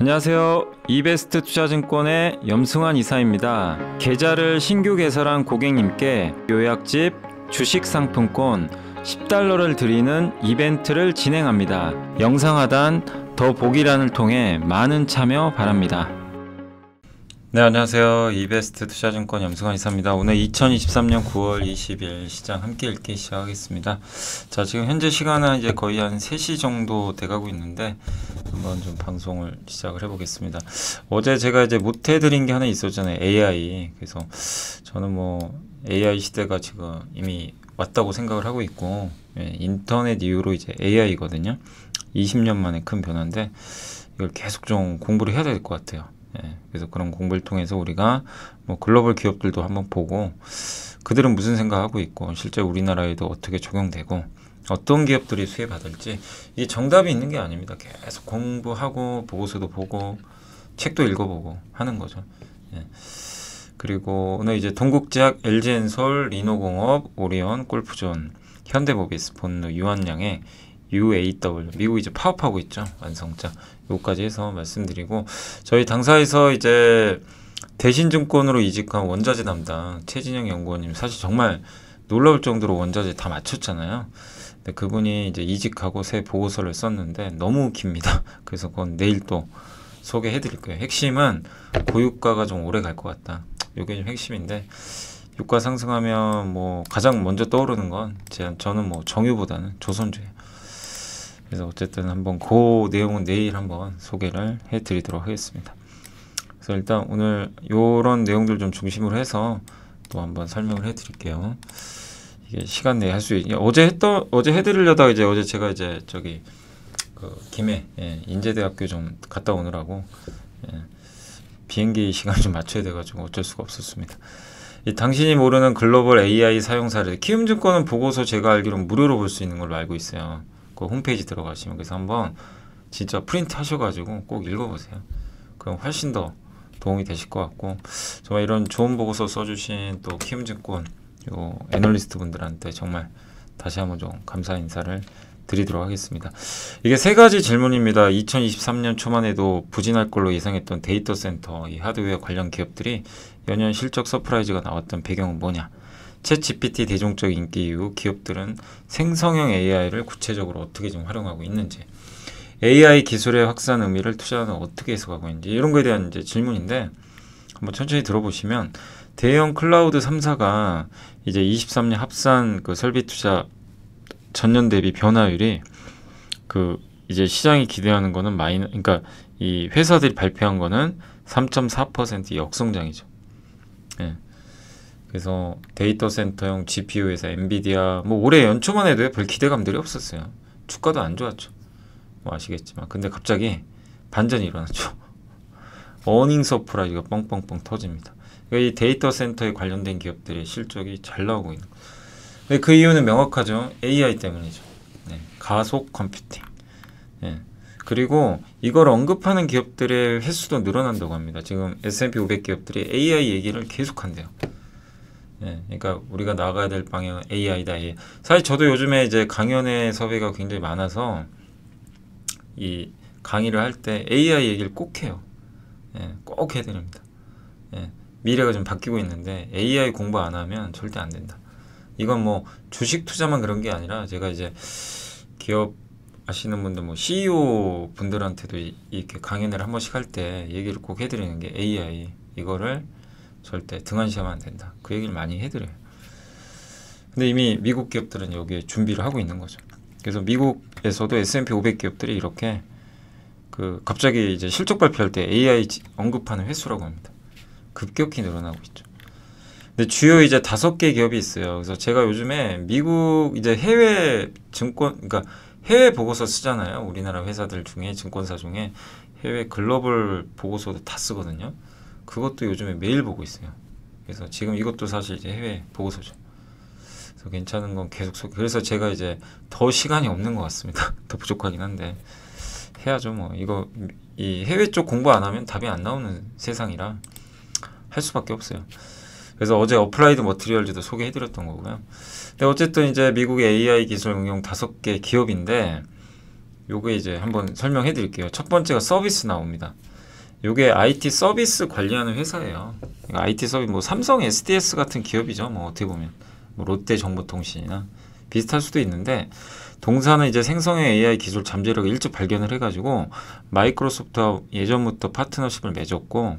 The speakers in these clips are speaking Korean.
안녕하세요. 이베스트 투자증권의 염승환 이사입니다. 계좌를 신규 개설한 고객님께 요약집, 주식상품권, 10달러를 드리는 이벤트를 진행합니다. 영상 하단 더 보기란을 통해 많은 참여 바랍니다. 네, 안녕하세요. 이베스트 투자증권 염승환 이사입니다. 오늘 2023년 9월 20일 시장 함께 읽기 시작하겠습니다. 자, 지금 현재 시간은 이제 거의 한 3시 정도 돼가고 있는데 한번 좀 방송을 시작을 해보겠습니다. 어제 제가 이제 못해드린 게 하나 있었잖아요. AI. 그래서 저는 뭐 AI 시대가 지금 이미 왔다고 생각을 하고 있고 예, 인터넷 이후로 이제 AI거든요. 20년 만에 큰 변화인데 이걸 계속 좀 공부를 해야 될 것 같아요. 예, 그래서 그런 공부를 통해서 우리가 뭐 글로벌 기업들도 한번 보고 그들은 무슨 생각하고 있고 실제 우리나라에도 어떻게 적용되고 어떤 기업들이 수혜받을지 이 정답이 있는 게 아닙니다. 계속 공부하고 보고서도 보고 책도 읽어보고 하는 거죠. 예. 그리고 오늘 이제 동국제약, LG엔솔, 리노공업, 오리온, 골프존, 현대모비스, 본루, 유한양의 UAW 미국 이제 파업하고 있죠 완성자 요까지 해서 말씀드리고 저희 당사에서 이제 대신증권으로 이직한 원자재 담당 최진영 연구원님 사실 정말 놀라울 정도로 원자재 다 맞췄잖아요. 근데 그분이 이제 이직하고 새 보고서를 썼는데 너무 깁니다. 그래서 그건 내일 또 소개해 드릴 거예요. 핵심은 고유가가 좀 오래 갈 것 같다. 요게 좀 핵심인데 유가 상승하면 뭐 가장 먼저 떠오르는 건 저는 뭐 정유보다는 조선주예요. 그래서 어쨌든 한번 그 내용은 내일 한번 소개를 해드리도록 하겠습니다. 그래서 일단 오늘 이런 내용들 좀 중심으로 해서 또 한번 설명을 해드릴게요. 이게 시간 내에 할 수 있. 어제 했던 어제 해드리려다 이제 어제 제가 이제 저기 그 김해 예, 인제대학교 좀 갔다 오느라고 예, 비행기 시간 좀 맞춰야 돼가지고 어쩔 수가 없었습니다. 이 당신이 모르는 글로벌 AI 사용 사례 키움증권은 보고서 제가 알기로 무료로 볼 수 있는 걸로 알고 있어요. 그 홈페이지 들어가시면 그래서 한번 진짜 프린트 하셔가지고 꼭 읽어보세요. 그럼 훨씬 더 도움이 되실 것 같고 정말 이런 좋은 보고서 써주신 또 키움증권 요 애널리스트 분들한테 정말 다시 한번 좀 감사 인사를 드리도록 하겠습니다. 이게 세 가지 질문입니다. 2023년 초만 에도 부진할 걸로 예상했던 데이터 센터, 이 하드웨어 관련 기업들이 연년 실적 서프라이즈가 나왔던 배경은 뭐냐? 챗 GPT 대중적 인기 이후 기업들은 생성형 AI를 구체적으로 어떻게 지금 활용하고 있는지 AI 기술의 확산 의미를 투자는 어떻게 해석하고 있는지 이런 거에 대한 이제 질문인데 한번 천천히 들어보시면 대형 클라우드 3사가 이제 23년 합산 그 설비 투자 전년 대비 변화율이 그 이제 시장이 기대하는 거는 마이너 그러니까 이 회사들이 발표한 거는 3.4% 역성장이죠. 예. 그래서 데이터 센터용 GPU에서 엔비디아 뭐 올해 연초만 해도 별 기대감들이 없었어요. 주가도 안 좋았죠. 뭐 아시겠지만 근데 갑자기 반전이 일어났죠. 어닝 서프라이즈가 뻥뻥뻥 터집니다. 그러니까 이 데이터 센터에 관련된 기업들의 실적이 잘 나오고 있는 거예요. 그 이유는 명확하죠. AI 때문이죠. 네. 가속 컴퓨팅. 네. 그리고 이걸 언급하는 기업들의 횟수도 늘어난다고 합니다. 지금 S&P 500 기업들이 AI 얘기를 계속한대요. 예, 그러니까 우리가 나가야 될 방향은 AI다. AI. 사실 저도 요즘에 이제 강연의 섭외가 굉장히 많아서 이 강의를 할 때 AI 얘기를 꼭 해요. 예, 꼭 해드립니다. 예, 미래가 좀 바뀌고 있는데 AI 공부 안 하면 절대 안 된다. 이건 뭐 주식 투자만 그런 게 아니라 제가 이제 기업 아시는 분들 뭐 CEO 분들한테도 이, 렇게 강연을 한 번씩 할 때 얘기를 꼭 해드리는 게 AI 이거를 절대 등한시하면 안 된다. 그 얘기를 많이 해드려요. 근데 이미 미국 기업들은 여기에 준비를 하고 있는 거죠. 그래서 미국에서도 S&P 500 기업들이 이렇게 그 갑자기 이제 실적 발표할 때 AI 언급하는 횟수라고 합니다. 급격히 늘어나고 있죠. 근데 주요 이제 다섯 개 기업이 있어요. 그래서 제가 요즘에 미국 이제 해외 증권 그러니까 해외 보고서 쓰잖아요. 우리나라 회사들 중에 증권사 중에 해외 글로벌 보고서도 다 쓰거든요. 그것도 요즘에 매일 보고 있어요. 그래서 지금 이것도 사실 이제 해외 보고서죠. 그래서 괜찮은 건 계속 속, 그래서 제가 이제 더 시간이 없는 것 같습니다. 더 부족하긴 한데 해야죠 뭐 이거 이 해외 쪽 공부 안 하면 답이 안 나오는 세상이라 할 수밖에 없어요. 그래서 어제 어플라이드 머티리얼즈도 소개해드렸던 거고요. 근데 어쨌든 이제 미국의 AI 기술 응용 다섯 개 기업인데 요게 이제 한번 설명해드릴게요. 첫 번째가 서비스 나옵니다. 요게 IT 서비스 관리하는 회사예요. IT 그러니까 서비스 뭐 삼성 SDS 같은 기업이죠. 뭐 어떻게 보면 뭐 롯데 정보통신이나 비슷할 수도 있는데 동사는 이제 생성형 AI 기술 잠재력을 일찍 발견을 해가지고 마이크로소프트와 예전부터 파트너십을 맺었고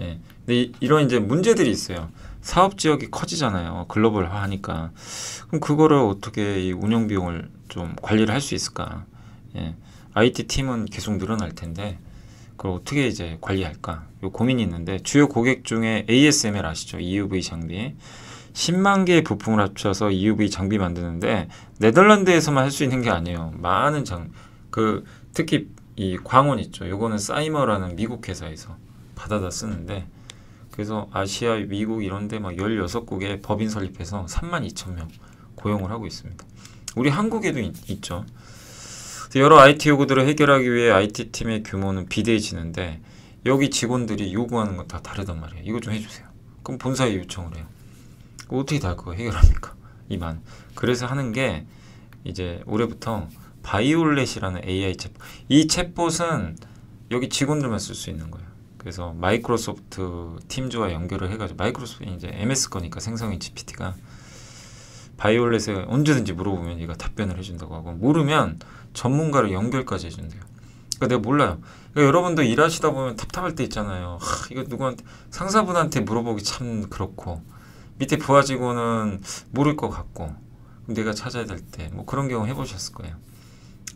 예. 근데 이, 이런 이제 문제들이 있어요. 사업 지역이 커지잖아요. 글로벌화 하니까. 그럼 그거를 어떻게 이 운영 비용을 좀 관리를 할 수 있을까? 예. IT 팀은 계속 늘어날 텐데 그걸 어떻게 이제 관리할까? 요 고민이 있는데 주요 고객 중에 ASML 아시죠? EUV 장비. 10만 개의 부품을 합쳐서 EUV 장비 만드는데 네덜란드에서만 할 수 있는 게 아니에요. 많은 장 그 특히 이 광원 있죠. 요거는 사이머라는 미국 회사에서 받아다 쓰는데 그래서 아시아, 미국 이런 데 막 16국에 법인 설립해서 3만 2천 명 고용을 하고 있습니다. 우리 한국에도 있, 있죠. 여러 IT 요구들을 해결하기 위해 IT 팀의 규모는 비대해지는데 여기 직원들이 요구하는 건 다 다르단 말이에요. 이거 좀 해주세요. 그럼 본사에 요청을 해요. 어떻게 다 그거 해결합니까? 이만. 그래서 하는 게 이제 올해부터 바이올렛이라는 AI 챗봇. 이 챗봇은 여기 직원들만 쓸 수 있는 거예요. 그래서 마이크로소프트 팀즈와 연결을 해가지고 마이크로소프트 이제 MS 거니까 생성인 GPT가 바이올렛에 언제든지 물어보면 얘가 답변을 해준다고 하고 모르면 전문가로 연결까지 해준대요. 그러니까 내가 몰라요. 그러니까 여러분도 일하시다 보면 답답할 때 있잖아요. 하, 이거 누구한테 상사분한테 물어보기 참 그렇고 밑에 부하 직원은 모를 것 같고 내가 찾아야 될 때 뭐 그런 경우 해보셨을 거예요.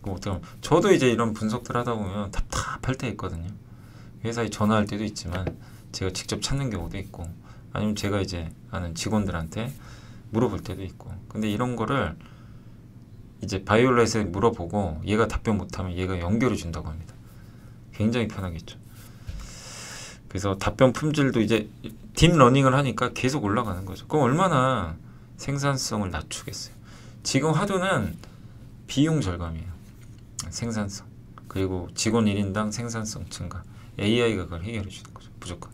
뭐 어떻게 저도 이제 이런 분석들 하다 보면 답답할 때 있거든요. 회사에 전화할 때도 있지만 제가 직접 찾는 경우도 있고 아니면 제가 이제 아는 직원들한테 물어볼 때도 있고 근데 이런 거를 이제 바이올렛에 물어보고 얘가 답변 못하면 얘가 연결해 준다고 합니다. 굉장히 편하겠죠. 그래서 답변 품질도 이제 딥러닝을 하니까 계속 올라가는 거죠. 그럼 얼마나 생산성을 낮추겠어요. 지금 화두는 비용 절감이에요. 생산성. 그리고 직원 1인당 생산성 증가. AI가 그걸 해결해 주는 거죠. 무조건.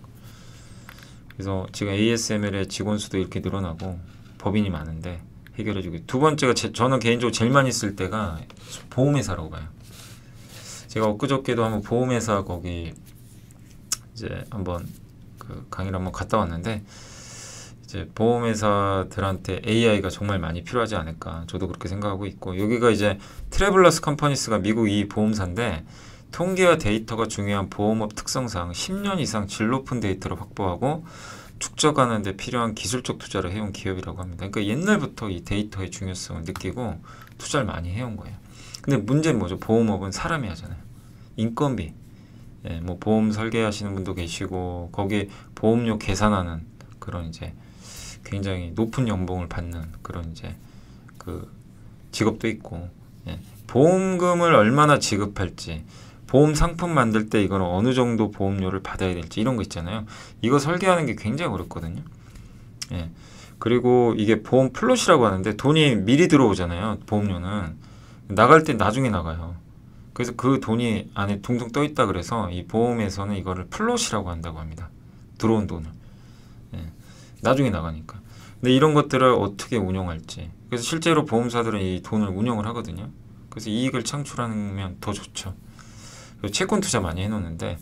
그래서 지금 ASML의 직원 수도 이렇게 늘어나고 법인이 많은데 해결해 주고 두 번째가 제, 저는 개인적으로 제일 많이 쓸 때가 보험회사라고 봐요. 제가 엊그저께도 한번 보험회사 거기 이제 한번 그 강의를 한번 갔다 왔는데 이제 보험회사들한테 AI가 정말 많이 필요하지 않을까 저도 그렇게 생각하고 있고 여기가 이제 트래블러스 컴퍼니스가 미국 이 보험사인데 통계와 데이터가 중요한 보험업 특성상 10년 이상 질 높은 데이터를 확보하고 축적하는 데 필요한 기술적 투자를 해온 기업이라고 합니다. 그러니까 옛날부터 이 데이터의 중요성을 느끼고 투자를 많이 해온 거예요. 근데 문제는 뭐죠? 보험업은 사람이 하잖아요. 인건비. 예, 뭐 보험 설계하시는 분도 계시고 거기에 보험료 계산하는 그런 이제 굉장히 높은 연봉을 받는 그런 이제 그 직업도 있고 예, 보험금을 얼마나 지급할지 보험 상품 만들 때 이건 어느 정도 보험료를 받아야 될지 이런 거 있잖아요. 이거 설계하는 게 굉장히 어렵거든요. 예. 그리고 이게 보험 플롯이라고 하는데 돈이 미리 들어오잖아요. 보험료는. 나갈 때 나중에 나가요. 그래서 그 돈이 안에 둥둥 떠 있다 그래서 이 보험에서는 이거를 플롯이라고 한다고 합니다. 들어온 돈을. 예. 나중에 나가니까. 근데 이런 것들을 어떻게 운영할지. 그래서 실제로 보험사들은 이 돈을 운영을 하거든요. 그래서 이익을 창출하면 더 좋죠. 채권 투자 많이 해놓는데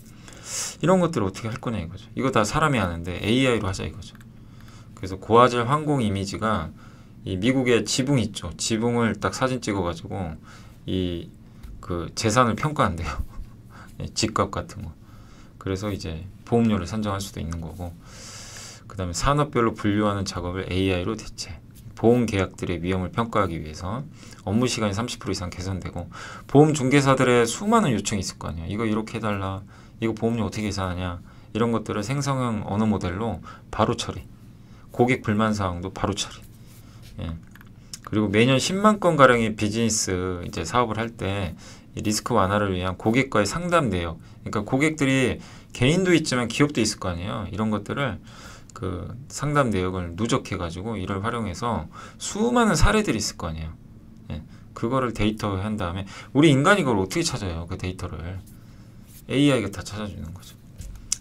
이런 것들을 어떻게 할 거냐 이거죠. 이거 다 사람이 하는데 AI로 하자 이거죠. 그래서 고화질 항공 이미지가 이 미국의 지붕 있죠. 지붕을 딱 사진 찍어가지고 이 그 재산을 평가한대요. 집값 같은 거. 그래서 이제 보험료를 산정할 수도 있는 거고 그 다음에 산업별로 분류하는 작업을 AI로 대체 보험 계약들의 위험을 평가하기 위해서 업무 시간이 30% 이상 개선되고 보험 중개사들의 수많은 요청이 있을 거 아니야. 이거 이렇게 해달라. 이거 보험료 어떻게 계산하냐. 이런 것들을 생성형 언어 모델로 바로 처리. 고객 불만 사항도 바로 처리. 예. 그리고 매년 10만 건 가량의 비즈니스 이제 사업을 할 때 리스크 완화를 위한 고객과의 상담 내역. 그러니까 고객들이 개인도 있지만 기업도 있을 거 아니에요. 이런 것들을 그 상담 내역을 누적해 가지고 이를 활용해서 수많은 사례들이 있을 거 아니에요. 그거를 데이터 한 다음에 우리 인간이 그걸 어떻게 찾아요? 그 데이터를 AI가 다 찾아주는 거죠.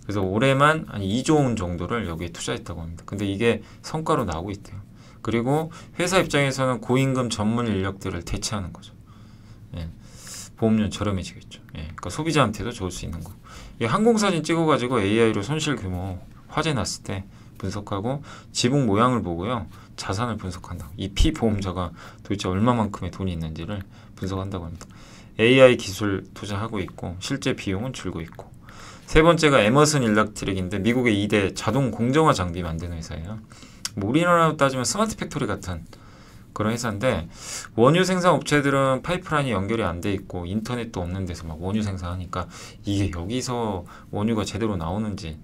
그래서 올해만 한 2조 원 정도를 여기에 투자했다고 합니다. 근데 이게 성과로 나오고 있대요. 그리고 회사 입장에서는 고임금 전문 인력들을 대체하는 거죠. 예. 보험료 저렴해지겠죠. 예. 그러니까 소비자한테도 좋을 수 있는 거. 예, 항공사진 찍어가지고 AI로 손실 규모 화재 났을 때 분석하고 지붕 모양을 보고요. 자산을 분석한다. 이 피보험자가 도대체 얼마만큼의 돈이 있는지를 분석한다고 합니다. AI 기술 투자하고 있고 실제 비용은 줄고 있고 세 번째가 에머슨 일렉트릭인데 미국의 2대 자동 공정화 장비 만드는 회사예요. 뭐 우리나라로 따지면 스마트 팩토리 같은 그런 회사인데 원유 생산 업체들은 파이프라인이 연결이 안 돼 있고 인터넷도 없는 데서 막 원유 생산하니까 이게 여기서 원유가 제대로 나오는지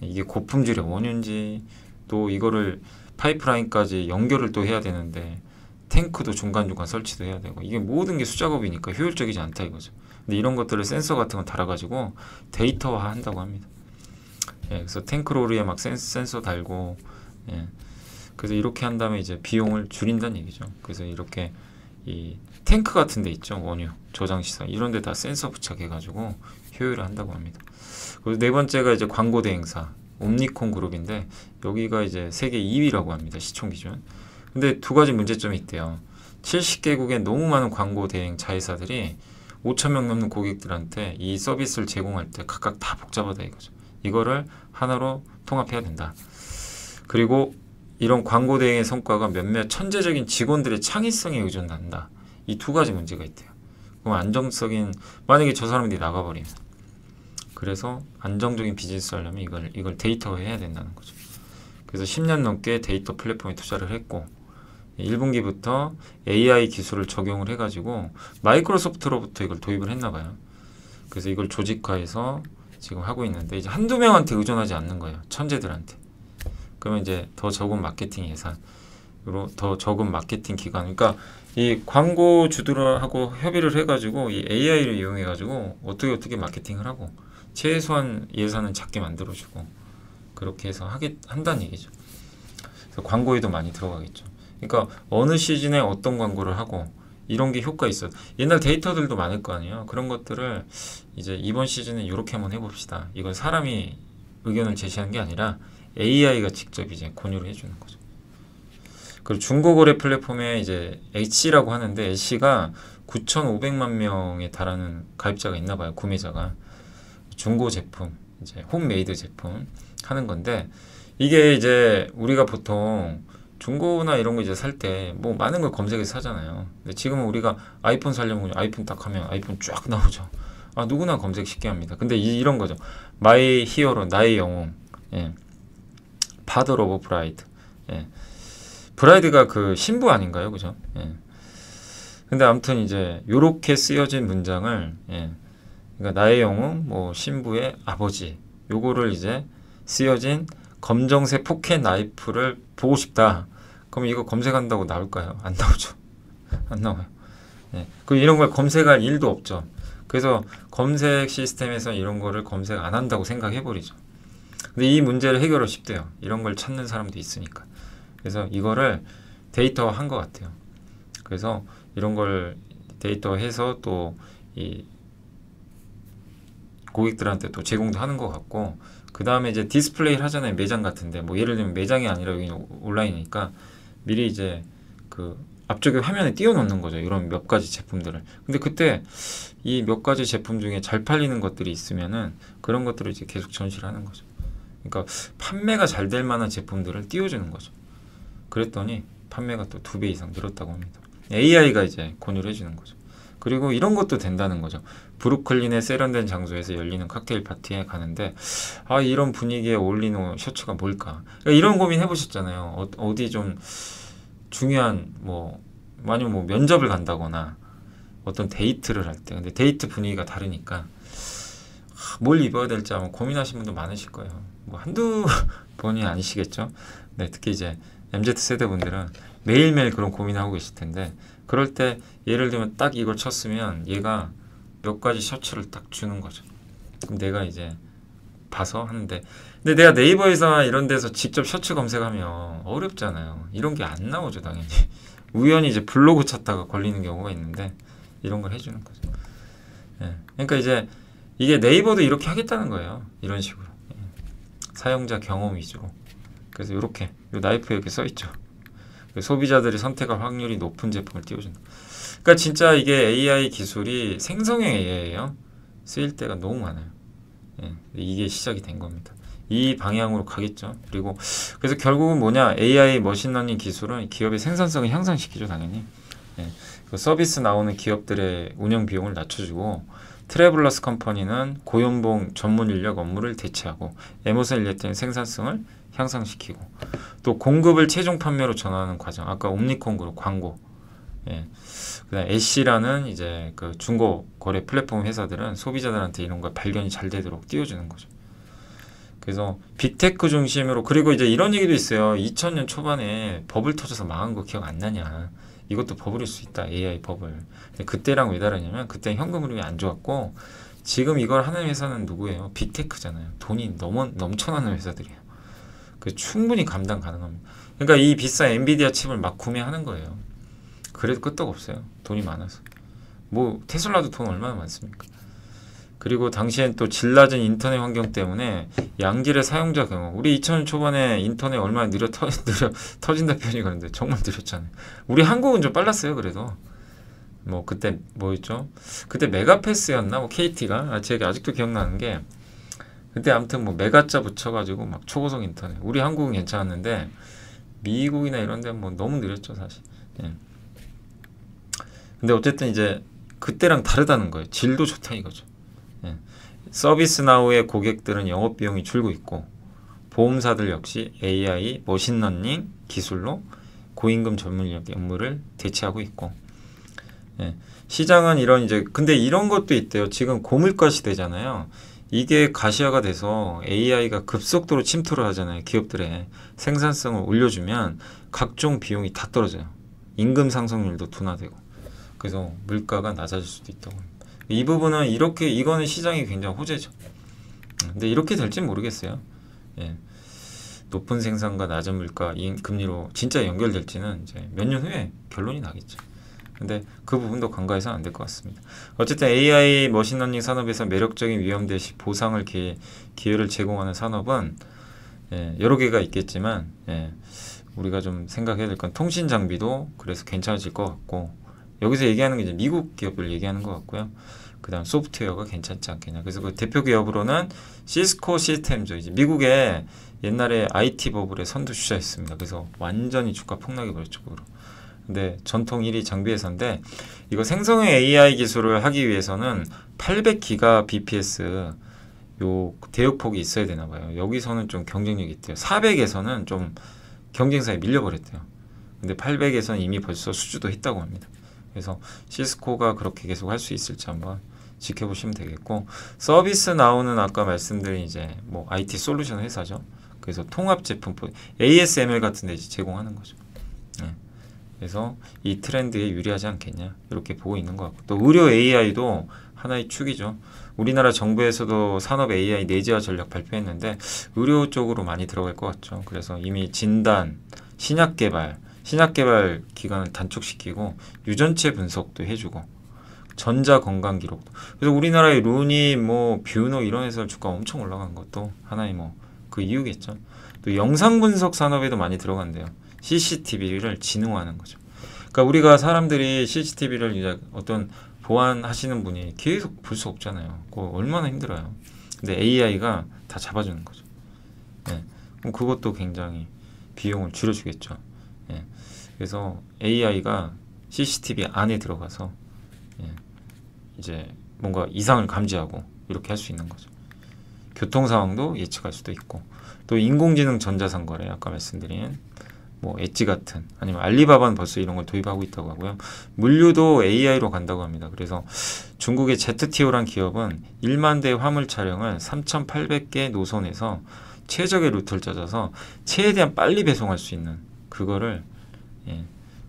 이게 고품질의 원유인지 또 이거를 파이프라인까지 연결을 또 해야 되는데 탱크도 중간중간 설치도 해야 되고 이게 모든 게 수작업이니까 효율적이지 않다 이거죠. 근데 이런 것들을 센서 같은 건 달아가지고 데이터화 한다고 합니다. 예, 그래서 탱크로리에 막 센서 달고 예. 그래서 이렇게 한 다음에 이제 비용을 줄인다는 얘기죠. 그래서 이렇게 이 탱크 같은 데 있죠. 원유 저장 시설 이런 데 다 센서 부착해 가지고 효율을 한다고 합니다. 그리고 네 번째가 이제 광고 대행사. 옴니콘 그룹인데 여기가 이제 세계 2위라고 합니다. 시총 기준. 근데 두 가지 문제점이 있대요. 7 0개국에 너무 많은 광고 대행 자회사들이 5천 명 넘는 고객들한테 이 서비스를 제공할 때 각각 다 복잡하다 이거죠. 이거를 하나로 통합해야 된다. 그리고 이런 광고 대행의 성과가 몇몇 천재적인 직원들의 창의성에 의존한다. 이 두 가지 문제가 있대요. 그럼 안정적인 만약에 저 사람들이 나가버리면 그래서 안정적인 비즈니스 하려면 이걸, 이걸 데이터화 해야 된다는 거죠. 그래서 10년 넘게 데이터 플랫폼에 투자를 했고 1분기부터 AI 기술을 적용을 해가지고 마이크로소프트로부터 이걸 도입을 했나봐요. 그래서 이걸 조직화해서 지금 하고 있는데 이제 한두 명한테 의존하지 않는 거예요. 천재들한테. 그러면 이제 더 적은 마케팅 예산으로 더 적은 마케팅 기간. 그러니까 이 광고주들하고 협의를 해가지고 이 AI를 이용해가지고 어떻게 어떻게 마케팅을 하고 최소한 예산은 작게 만들어주고 그렇게 해서 하게 한다는 얘기죠. 광고에도 많이 들어가겠죠. 그러니까 어느 시즌에 어떤 광고를 하고 이런 게 효과 있어. 옛날 데이터들도 많을 거 아니에요. 그런 것들을 이제 이번 시즌에 이렇게 한번 해봅시다. 이건 사람이 의견을 제시한게 아니라 AI가 직접 이제 권유를 해주는 거죠. 그리고 중고거래 플랫폼에 이제 H라고 하는데 H가 9,500만 명에 달하는 가입자가 있나 봐요. 구매자가. 중고 제품, 이제 홈메이드 제품 하는 건데 이게 이제 우리가 보통 중고나 이런 거 이제 살 때 뭐 많은 걸 검색해서 사잖아요. 근데 지금은 우리가 아이폰 살려면 아이폰 딱 하면 아이폰 쫙 나오죠. 아 누구나 검색 쉽게 합니다. 근데 이, 런 거죠. 마이 히어로 나의 영웅, 예. 파더 로브 브라이드, 예. 브라이드가 그 신부 아닌가요, 그죠? 예. 근데 아무튼 이제 요렇게 쓰여진 문장을 예. 그러니까 나의 영웅, 뭐 신부의 아버지 요거를 이제 쓰여진 검정색 포켓 나이프를 보고 싶다. 그럼 이거 검색한다고 나올까요? 안 나오죠. 안 나와요. 예. 그 이런 걸 검색할 일도 없죠. 그래서 검색 시스템에서 이런 거를 검색 안 한다고 생각해 버리죠. 근데 이 문제를 해결을 쉽대요. 이런 걸 찾는 사람도 있으니까. 그래서 이거를 데이터 한 것 같아요. 그래서 이런 걸 데이터 해서 또이 고객들한테 또 제공도 하는 것 같고 그 다음에 이제 디스플레이를 하잖아요 매장 같은데 뭐 예를 들면 매장이 아니라 여기 온라인이니까 미리 이제 그 앞쪽에 화면에 띄워놓는 거죠 이런 몇 가지 제품들을 근데 그때 이 몇 가지 제품 중에 잘 팔리는 것들이 있으면은 그런 것들을 이제 계속 전시를 하는 거죠 그러니까 판매가 잘 될 만한 제품들을 띄워주는 거죠 그랬더니 판매가 또 두 배 이상 늘었다고 합니다 AI가 이제 권유를 해주는 거죠 그리고 이런 것도 된다는 거죠. 브루클린의 세련된 장소에서 열리는 칵테일 파티에 가는데 아 이런 분위기에 어울리는 셔츠가 뭘까? 그러니까 이런 고민 해보셨잖아요. 어, 디좀 중요한 뭐 아니면 뭐 면접을 간다거나 어떤 데이트를 할때 근데 데이트 분위기가 다르니까 아, 뭘 입어야 될지 아마 고민하신 분도 많으실 거예요. 뭐 한두 번이 아니시겠죠? 네, 특히 이제 MZ 세대분들은 매일매일 그런 고민하고 계실 텐데 그럴 때 예를 들면 딱 이걸 쳤으면 얘가 몇 가지 셔츠를 딱 주는 거죠. 그럼 내가 이제 봐서 하는데 근데 내가 네이버에서 이런 데서 직접 셔츠 검색하면 어렵잖아요. 이런 게 안 나오죠 당연히. 우연히 이제 블로그 찾다가 걸리는 경우가 있는데 이런 걸 해주는 거죠. 예. 그러니까 이제 이게 네이버도 이렇게 하겠다는 거예요. 이런 식으로 예. 사용자 경험 위주로. 그래서 이렇게 이 나이프에 이렇게 써 있죠. 그 소비자들이 선택할 확률이 높은 제품을 띄워준다. 그러니까 진짜 이게 AI 기술이 생성형 AI예요. 쓰일 때가 너무 많아요. 예, 이게 시작이 된 겁니다. 이 방향으로 가겠죠. 그리고 그래서 결국은 뭐냐 AI 머신러닝 기술은 기업의 생산성을 향상시키죠 당연히. 예, 그 서비스 나오는 기업들의 운영 비용을 낮춰주고 트래블러스 컴퍼니는 고연봉 전문 인력 업무를 대체하고 에머슨 일렉트의 생산성을 향상시키고 또 공급을 최종 판매로 전하는 환 과정 아까 옴니콘 그룹 광고 예. 그다음 애쉬라는 이제 그 중고 거래 플랫폼 회사들은 소비자들한테 이런 걸 발견이 잘 되도록 띄워주는 거죠. 그래서 빅테크 중심으로 그리고 이제 이런 얘기도 있어요. 2000년 초반에 버블 터져서 망한 거 기억 안 나냐? 이것도 버블일 수 있다. AI 버블. 그때랑 왜 다르냐면 그때 현금 흐름이 안 좋았고 지금 이걸 하는 회사는 누구예요? 빅테크잖아요. 돈이 넘어 넘쳐나는 회사들이에요. 그 충분히 감당 가능합니다. 그러니까 이 비싼 엔비디아 칩을 막 구매하는 거예요. 그래도 끄떡 없어요. 돈이 많아서. 뭐 테슬라도 돈 얼마나 많습니까? 그리고 당시엔 또 질 낮은 인터넷 환경 때문에 양질의 사용자 경우 우리 2000년 초반에 인터넷 얼마나 느려, 터, 느려 터진다 표현이 그런데 정말 느렸잖아요. 우리 한국은 좀 빨랐어요 그래도. 뭐 그때 뭐였죠? 그때 메가패스였나? 뭐 KT가 아, 제가 아직도 기억나는 게 근데 아무튼 뭐 메가짜 붙여가지고 막 초고속 인터넷. 우리 한국은 괜찮았는데 미국이나 이런 데는 뭐 너무 느렸죠 사실. 예. 근데 어쨌든 이제 그때랑 다르다는 거예요. 질도 좋다 이거죠. 예. 서비스 나우의 고객들은 영업 비용이 줄고 있고 보험사들 역시 AI, 머신러닝 기술로 고임금 전문 인력 업무를 대체하고 있고 예. 시장은 이런 이제 근데 이런 것도 있대요. 지금 고물가 시대잖아요. 이게 가시화가 돼서 AI가 급속도로 침투를 하잖아요. 기업들의 생산성을 올려주면 각종 비용이 다 떨어져요. 임금 상승률도 둔화되고 그래서 물가가 낮아질 수도 있다고 이 부분은 이렇게 이거는 시장이 굉장히 호재죠. 근데 이렇게 될지 모르겠어요. 예. 높은 생산과 낮은 물가, 금리로 진짜 연결될지는 이제 몇 년 후에 결론이 나겠죠. 근데 그 부분도 간과해서는 안 될 것 같습니다. 어쨌든 AI 머신러닝 산업에서 매력적인 위험 대시 보상을 기, 기회를 제공하는 산업은 예, 여러 개가 있겠지만 예, 우리가 좀 생각해야 될 건 통신 장비도 그래서 괜찮아질 것 같고 여기서 얘기하는 게 이제 미국 기업을 얘기하는 것 같고요. 그다음 소프트웨어가 괜찮지 않겠냐. 그래서 그 대표 기업으로는 시스코 시스템즈 이제 미국의 옛날에 IT 버블의 선두 주자였습니다. 그래서 완전히 주가 폭락해 버렸죠. 그로 네, 전통 1위 장비회사인데 이거 생성형 AI 기술을 하기 위해서는 800기가 BPS 요 대역폭이 있어야 되나 봐요. 여기서는 좀 경쟁력이 있대요. 400에서는 좀 경쟁사에 밀려버렸대요. 근데 800에서는 이미 벌써 수주도 했다고 합니다. 그래서 시스코가 그렇게 계속 할 수 있을지 한번 지켜보시면 되겠고 서비스 나오는 아까 말씀드린 이제 뭐 IT 솔루션 회사죠. 그래서 통합 제품 ASML 같은 데 제공하는 거죠. 네. 그래서 이 트렌드에 유리하지 않겠냐 이렇게 보고 있는 것 같고 또 의료 AI도 하나의 축이죠. 우리나라 정부에서도 산업 AI 내재화 전략 발표했는데 의료 쪽으로 많이 들어갈 것 같죠. 그래서 이미 진단, 신약 개발, 신약 개발 기간을 단축시키고 유전체 분석도 해주고 전자 건강 기록. 그래서 우리나라의 루니, 뭐 뷰노 이런 회사 주가 엄청 올라간 것도 하나의 뭐 그 이유겠죠. 또 영상 분석 산업에도 많이 들어간대요. CCTV를 지능화하는 거죠. 그러니까 우리가 사람들이 CCTV를 이제 어떤 보안하시는 분이 계속 볼 수 없잖아요. 그 얼마나 힘들어요. 근데 AI가 다 잡아주는 거죠. 예. 그럼 그것도 굉장히 비용을 줄여주겠죠. 예. 그래서 AI가 CCTV 안에 들어가서 예. 이제 뭔가 이상을 감지하고 이렇게 할 수 있는 거죠. 교통 상황도 예측할 수도 있고 또 인공지능 전자상거래 아까 말씀드린 뭐 엣지 같은 아니면 알리바바는 벌써 이런 걸 도입하고 있다고 하고요. 물류도 AI로 간다고 합니다. 그래서 중국의 ZTO란 기업은 1만 대의 화물 차량을 3,800개 노선에서 최적의 루트를 찾아서 최대한 빨리 배송할 수 있는 그거를 예,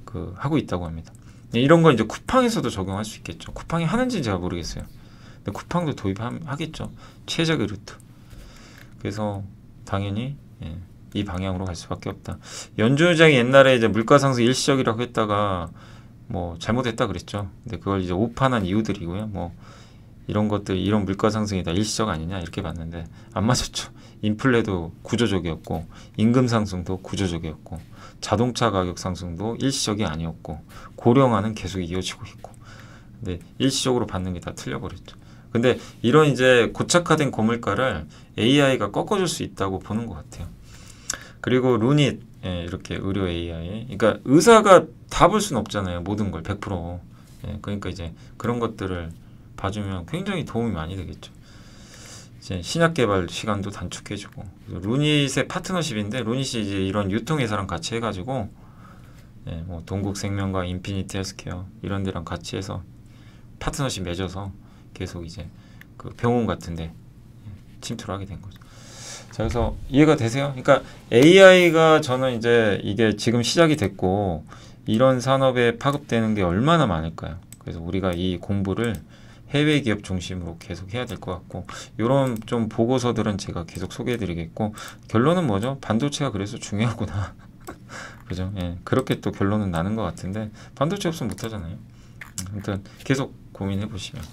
그 하고 있다고 합니다. 예, 이런 건 이제 쿠팡에서도 적용할 수 있겠죠. 쿠팡이 하는지 제가 모르겠어요. 근데 쿠팡도 도입하겠죠. 최적의 루트. 그래서 당연히 예, 이 방향으로 갈 수밖에 없다. 연준 의장이 옛날에 이제 물가 상승 일시적이라고 했다가 뭐 잘못했다 그랬죠. 근데 그걸 이제 오판한 이유들이고요. 뭐 이런 것들 이런 물가 상승이 다 일시적 아니냐 이렇게 봤는데 안 맞았죠. 인플레도 구조적이었고 임금 상승도 구조적이었고 자동차 가격 상승도 일시적이 아니었고 고령화는 계속 이어지고 있고 근데 일시적으로 받는 게 다 틀려버렸죠. 근데 이런 이제 고착화된 고물가를 AI가 꺾어줄 수 있다고 보는 것 같아요. 그리고 루닛 예, 이렇게 의료 AI. 그러니까 의사가 다 볼 수는 없잖아요. 모든 걸 100%. 예, 그러니까 이제 그런 것들을 봐주면 굉장히 도움이 많이 되겠죠. 이제 신약 개발 시간도 단축해주고 루닛의 파트너십인데 루닛이 이제 이런 유통회사랑 같이 해가지고 예, 뭐 동국생명과 인피니티 헬스케어 이런 데랑 같이 해서 파트너십 맺어서 계속 이제 그 병원 같은데 침투를 하게 된 거죠. 그래서 이해가 되세요? 그러니까 AI가 저는 이제 이게 지금 시작이 됐고 이런 산업에 파급되는 게 얼마나 많을까요? 그래서 우리가 이 공부를 해외 기업 중심으로 계속 해야 될 것 같고 이런 좀 보고서들은 제가 계속 소개해 드리겠고 결론은 뭐죠? 반도체가 그래서 중요하구나 그죠? 예, 그렇게 또 결론은 나는 것 같은데 반도체 없으면 못하잖아요 아무튼 계속 고민해 보시면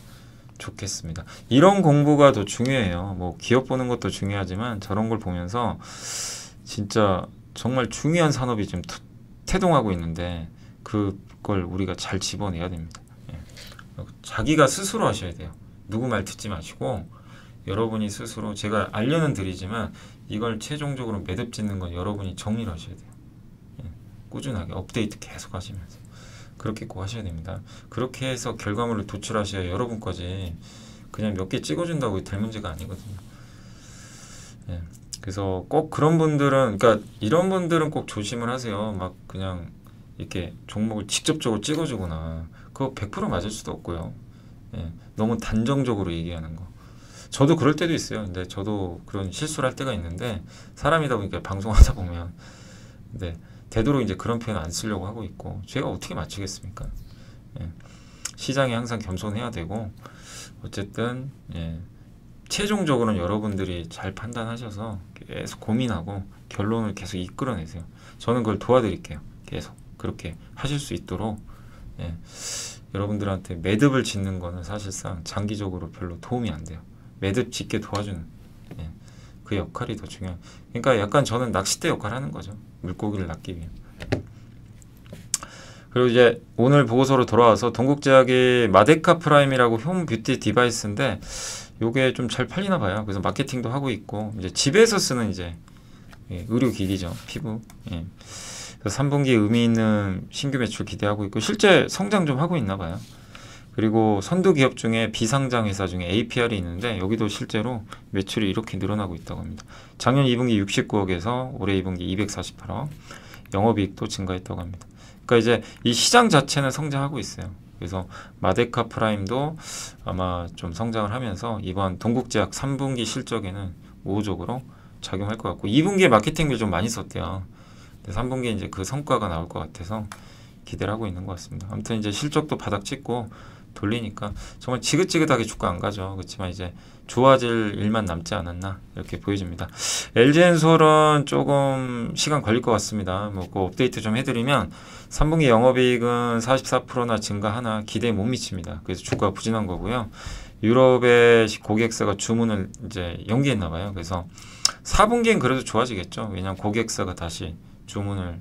좋겠습니다. 이런 공부가 더 중요해요. 뭐 기업 보는 것도 중요하지만 저런 걸 보면서 진짜 정말 중요한 산업이 지금 태동하고 있는데 그걸 우리가 잘 집어내야 됩니다. 예. 자기가 스스로 하셔야 돼요. 누구 말 듣지 마시고 여러분이 스스로 제가 알려는 드리지만 이걸 최종적으로 매듭 짓는 건 여러분이 정리를 하셔야 돼요. 예. 꾸준하게 업데이트 계속 하시면서. 그렇게 꼭 하셔야 됩니다. 그렇게 해서 결과물을 도출하셔야 여러분까지 그냥 몇 개 찍어준다고 될 문제가 아니거든요. 예. 그래서 꼭 그런 분들은, 그러니까 이런 분들은 꼭 조심을 하세요. 막 그냥 이렇게 종목을 직접적으로 찍어주거나 그거 100% 맞을 수도 없고요. 예. 너무 단정적으로 얘기하는 거. 저도 그럴 때도 있어요. 근데 저도 그런 실수를 할 때가 있는데 사람이다 보니까 방송하다 보면 근 네. 되도록 이제 그런 표현 안 쓰려고 하고 있고 제가 어떻게 맞추겠습니까? 예. 시장에 항상 겸손해야 되고 어쨌든 예. 최종적으로는 여러분들이 잘 판단하셔서 계속 고민하고 결론을 계속 이끌어내세요. 저는 그걸 도와드릴게요. 계속 그렇게 하실 수 있도록 예. 여러분들한테 매듭을 짓는 거는 사실상 장기적으로 별로 도움이 안 돼요. 매듭 짓게 도와주는 예. 그 역할이 더 중요한. 그러니까 약간 저는 낚싯대 역할 하는 거죠. 물고기를 낚기 위해. 그리고 이제 오늘 보고서로 돌아와서 동국제약이 마데카 프라임이라고 홈 뷰티 디바이스인데 요게 좀 잘 팔리나 봐요. 그래서 마케팅도 하고 있고 이제 집에서 쓰는 이제 예, 의료 기기죠. 피부. 예. 그래서 3분기 의미 있는 신규 매출 기대하고 있고 실제 성장 좀 하고 있나 봐요. 그리고 선두 기업 중에 비상장 회사 중에 APR이 있는데 여기도 실제로 매출이 이렇게 늘어나고 있다고 합니다. 작년 2분기 69억에서 올해 2분기 248억, 영업이익도 증가했다고 합니다. 그러니까 이제 이 시장 자체는 성장하고 있어요. 그래서 마데카 프라임도 아마 좀 성장을 하면서 이번 동국제약 3분기 실적에는 우호적으로 작용할 것 같고 2분기에 마케팅비를 좀 많이 썼대요. 근데 3분기에 이제 그 성과가 나올 것 같아서 기대를 하고 있는 것 같습니다. 아무튼 이제 실적도 바닥 찍고 돌리니까 정말 지긋지긋하게 주가 안 가죠. 그렇지만 이제 좋아질 일만 남지 않았나 이렇게 보여집니다. LG 엔솔은 조금 시간 걸릴 것 같습니다. 뭐그 업데이트 좀 해드리면 3분기 영업이익은 44%나 증가하나 기대에 못 미칩니다. 그래서 주가 부진한 거고요. 유럽의 고객사가 주문을 이제 연기했나 봐요. 그래서 4분기엔 그래도 좋아지겠죠. 왜냐하면 고객사가 다시 주문을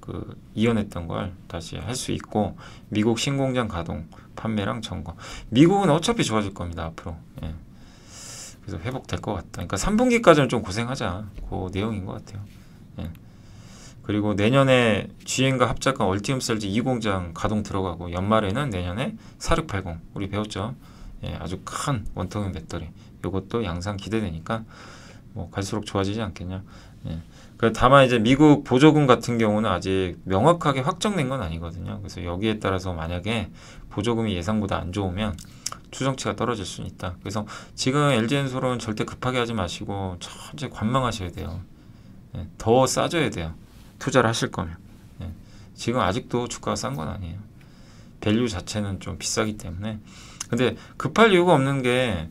그 이연했던 걸 다시 할 수 있고 미국 신공장 가동 판매량 점검 미국은 어차피 좋아질 겁니다 앞으로 예. 그래서 회복될 것 같다 그러니까 3분기까지는 좀 고생하자 그 내용인 것 같아요 예. 그리고 내년에 GM과 합작한 얼티움 셀즈 2공장 가동 들어가고 연말에는 내년에 4680 우리 배웠죠 예, 아주 큰 원통형 배터리 이것도 양상 기대되니까 뭐 갈수록 좋아지지 않겠냐 예. 다만 이제 미국 보조금 같은 경우는 아직 명확하게 확정된 건 아니거든요. 그래서 여기에 따라서 만약에 보조금이 예상보다 안 좋으면 추정치가 떨어질 수 있다. 그래서 지금 LG엔솔은 절대 급하게 하지 마시고 천천히 관망하셔야 돼요. 네, 더 싸져야 돼요. 투자를 하실 거면. 네, 지금 아직도 주가가 싼 건 아니에요. 밸류 자체는 좀 비싸기 때문에. 근데 급할 이유가 없는 게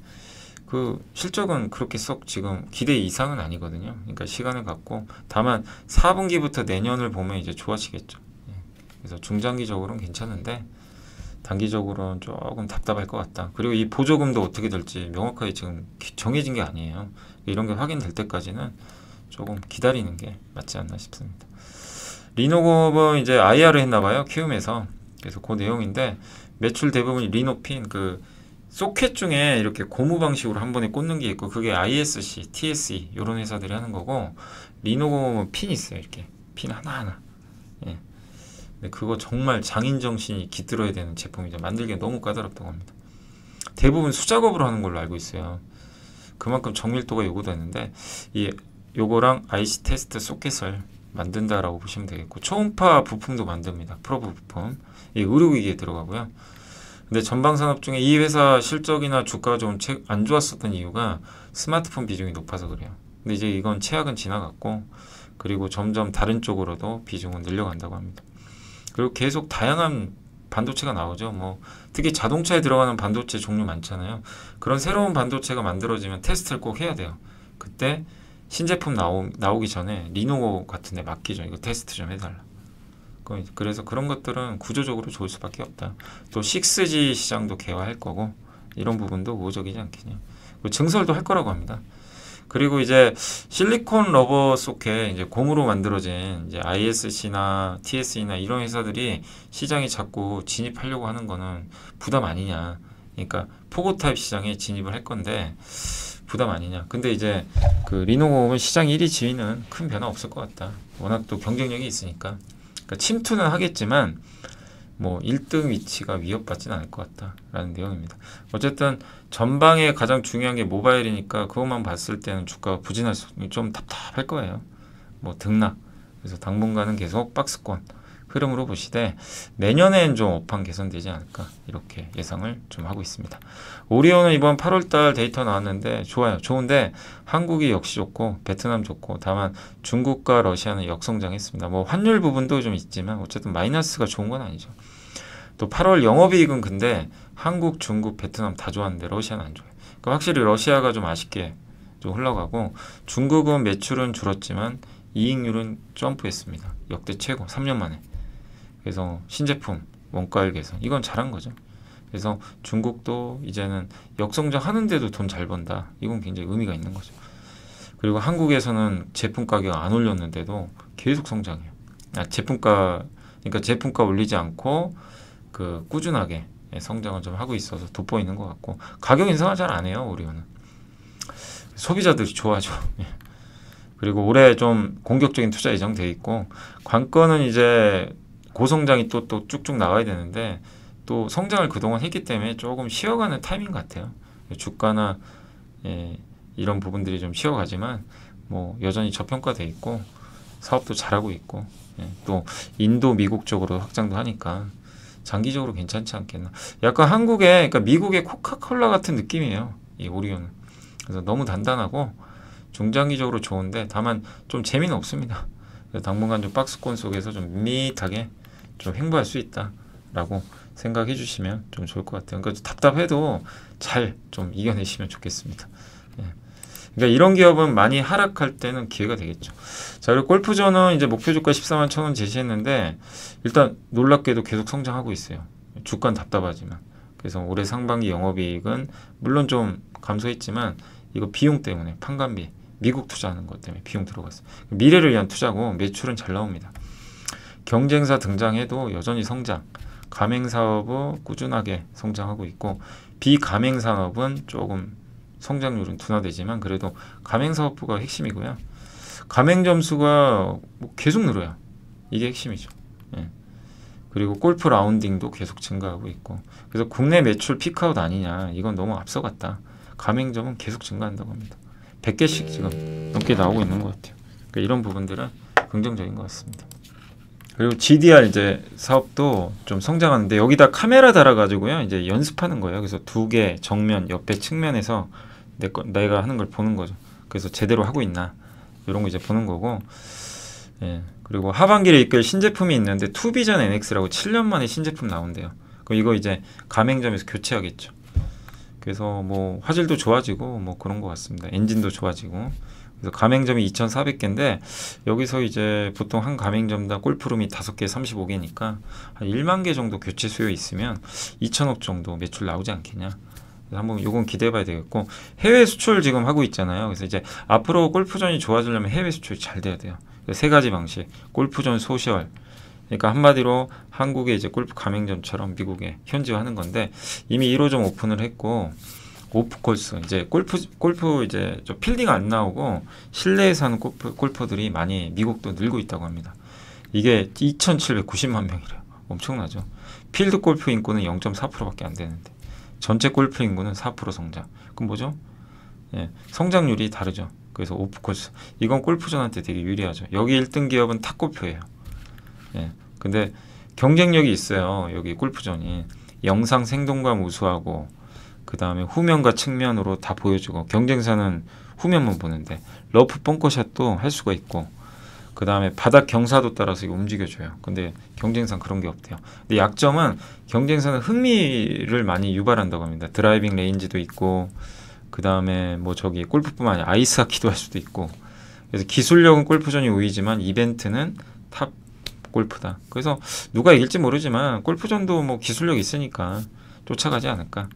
그 실적은 그렇게 썩 지금 기대 이상은 아니거든요. 그러니까 시간을 갖고 다만 4분기부터 내년을 보면 이제 좋아지겠죠. 예. 그래서 중장기적으로는 괜찮은데 단기적으로는 조금 답답할 것 같다. 그리고 이 보조금도 어떻게 될지 명확하게 지금 정해진 게 아니에요. 이런 게 확인될 때까지는 조금 기다리는 게 맞지 않나 싶습니다. 리노그업은 이제 IR을 했나 봐요. 키움에서. 그래서 그 내용인데 매출 대부분이 리노핀 그 소켓 중에 이렇게 고무 방식으로 한 번에 꽂는 게 있고 그게 ISC, TSE 이런 회사들이 하는 거고 리노 핀 있어요 이렇게 핀 하나하나 예. 근데 그거 정말 장인정신이 깃들어야 되는 제품이죠 만들기 너무 까다롭다고 합니다 대부분 수작업으로 하는 걸로 알고 있어요 그만큼 정밀도가 요구되는데 이 요거랑 IC 테스트 소켓을 만든다라고 보시면 되겠고 초음파 부품도 만듭니다 프로브 부품 이 의료기기에 들어가고요 근데 전방 산업 중에 이 회사 실적이나 주가가 좀 안 좋았었던 이유가 스마트폰 비중이 높아서 그래요. 근데 이제 이건 최악은 지나갔고 그리고 점점 다른 쪽으로도 비중은 늘려간다고 합니다. 그리고 계속 다양한 반도체가 나오죠. 뭐 특히 자동차에 들어가는 반도체 종류 많잖아요. 그런 새로운 반도체가 만들어지면 테스트를 꼭 해야 돼요. 그때 신제품 나오, 나오기 전에 리노 같은 데 맡기죠. 이거 테스트 좀 해달라. 그래서 그런 것들은 구조적으로 좋을 수밖에 없다. 또 6G 시장도 개화할 거고 이런 부분도 우호적이지 않겠냐. 증설도 할 거라고 합니다. 그리고 이제 실리콘 러버 소켓 이제 고무로 만들어진 이제 ISC나 TSE나 이런 회사들이 시장에 자꾸 진입하려고 하는 거는 부담 아니냐. 그러니까 포고 타입 시장에 진입을 할 건데 부담 아니냐. 근데 이제 그 리노공은 시장 1위 지위는 큰 변화 없을 것 같다. 워낙 또 경쟁력이 있으니까. 그러니까 침투는 하겠지만 뭐 1등 위치가 위협받지는 않을 것 같다라는 내용입니다. 어쨌든 전방에 가장 중요한 게 모바일이니까 그것만 봤을 때는 주가가 부진할 수, 좀 답답할 거예요. 뭐 등락. 그래서 당분간은 계속 박스권. 흐름으로 보시되 내년엔 좀 업황 개선되지 않을까 이렇게 예상을 좀 하고 있습니다. 오리온은 이번 8월달 데이터 나왔는데 좋아요. 좋은데 한국이 역시 좋고 베트남 좋고 다만 중국과 러시아는 역성장했습니다. 뭐 환율 부분도 좀 있지만 어쨌든 마이너스가 좋은 건 아니죠. 또 8월 영업이익은 근데 한국, 중국, 베트남 다 좋았는데 러시아는 안 좋아요. 그러니까 확실히 러시아가 좀 아쉽게 좀 흘러가고 중국은 매출은 줄었지만 이익률은 점프했습니다. 역대 최고 3년 만에. 그래서 신제품 원가율 개선 이건 잘한 거죠. 그래서 중국도 이제는 역성장 하는데도 돈 잘 번다. 이건 굉장히 의미가 있는 거죠. 그리고 한국에서는 제품 가격 안 올렸는데도 계속 성장해요. 아, 제품가 그러니까 제품가 올리지 않고 그 꾸준하게 성장을 좀 하고 있어서 돋보이는 것 같고 가격 인상은잘 안 해요 우리는 소비자들이 좋아하죠. 예. 그리고 올해 좀 공격적인 투자 예정돼 있고 관건은 이제 고성장이 또 또 쭉쭉 나가야 되는데 또 성장을 그동안 했기 때문에 조금 쉬어가는 타이밍 같아요. 주가나 예, 이런 부분들이 좀 쉬어가지만 뭐 여전히 저평가돼 있고 사업도 잘하고 있고 예, 또 인도 미국 쪽으로 확장도 하니까 장기적으로 괜찮지 않겠나. 약간 한국의 그러니까 미국의 코카콜라 같은 느낌이에요. 이 오리온은. 그래서 너무 단단하고 중장기적으로 좋은데 다만 좀 재미는 없습니다. 당분간 좀 박스권 속에서 좀 밋하게 좀 행보할 수 있다라고 생각해 주시면 좀 좋을 것 같아요. 그러니까 답답해도 잘 좀 이겨내시면 좋겠습니다. 예. 그러니까 이런 기업은 많이 하락할 때는 기회가 되겠죠. 자, 그리고 골프전은 이제 목표 주가 14만 천원 제시했는데 일단 놀랍게도 계속 성장하고 있어요. 주가는 답답하지만. 그래서 올해 상반기 영업이익은 물론 좀 감소했지만 이거 비용 때문에 판관비 미국 투자하는 것 때문에 비용 들어갔어요. 미래를 위한 투자고 매출은 잘 나옵니다. 경쟁사 등장해도 여전히 성장. 가맹사업은 꾸준하게 성장하고 있고 비가맹사업은 조금 성장률은 둔화되지만 그래도 가맹사업부가 핵심이고요. 가맹 점수가 뭐 계속 늘어요. 이게 핵심이죠. 예. 그리고 골프 라운딩도 계속 증가하고 있고 그래서 국내 매출 피크아웃 아니냐 이건 너무 앞서갔다. 가맹점은 계속 증가한다고 합니다. 100개씩 지금 넘게 나오고 있는 것 같아요. 그러니까 이런 부분들은 긍정적인 것 같습니다. 그리고 GDR 이제 사업도 좀 성장하는데 여기다 카메라 달아가지고요 이제 연습하는 거예요. 그래서 두 개 정면, 옆에 측면에서 내 거, 내가 하는 걸 보는 거죠. 그래서 제대로 하고 있나 이런 거 이제 보는 거고. 예. 그리고 하반기를 이끌 신제품이 있는데 투비전 NX라고 7년 만에 신제품 나온대요. 그럼 이거 이제 가맹점에서 교체하겠죠. 그래서 뭐 화질도 좋아지고 뭐 그런 것 같습니다. 엔진도 좋아지고. 그래서 가맹점이 2,400개인데 여기서 이제 보통 한 가맹점당 골프룸이 5개 35개니까 한 1만 개 정도 교체 수요 있으면 2천억 정도 매출 나오지 않겠냐. 한번 요건 기대해 봐야 되겠고 해외 수출 지금 하고 있잖아요. 그래서 이제 앞으로 골프전이 좋아지려면 해외 수출이 잘 돼야 돼요. 세 가지 방식. 골프전 소셜 그러니까 한마디로 한국의 이제 골프 가맹점처럼 미국에 현지화하는 건데 이미 1호점 오픈을 했고 오프 코스 이제 골프 골프 이제 필딩 안 나오고 실내에서 하는 골프 골퍼들이 많이 미국도 늘고 있다고 합니다. 이게 2,790만 명이래요. 엄청나죠. 필드 골프 인구는 0.4%밖에 안 되는데 전체 골프 인구는 4% 성장. 그럼 뭐죠? 예, 성장률이 다르죠. 그래서 오프 코스 이건 골프전한테 되게 유리하죠. 여기 1등 기업은 탁골표예요 예, 근데 경쟁력이 있어요. 여기 골프전이 영상 생동감 우수하고 그 다음에 후면과 측면으로 다 보여주고 경쟁사는 후면만 보는데 러프 펑커샷도 할 수가 있고 그 다음에 바닥 경사도 따라서 움직여줘요. 근데 경쟁사는 그런 게 없대요. 근데 약점은 경쟁사는 흥미를 많이 유발한다고 합니다. 드라이빙 레인지도 있고 그 다음에 뭐 저기 골프뿐만 아니라 아이스하키도 할 수도 있고 그래서 기술력은 골프전이 우위지만 이벤트는 탑 골프다. 그래서 누가 이길지 모르지만 골프전도 뭐 기술력 이 있으니까 쫓아가지 않을까.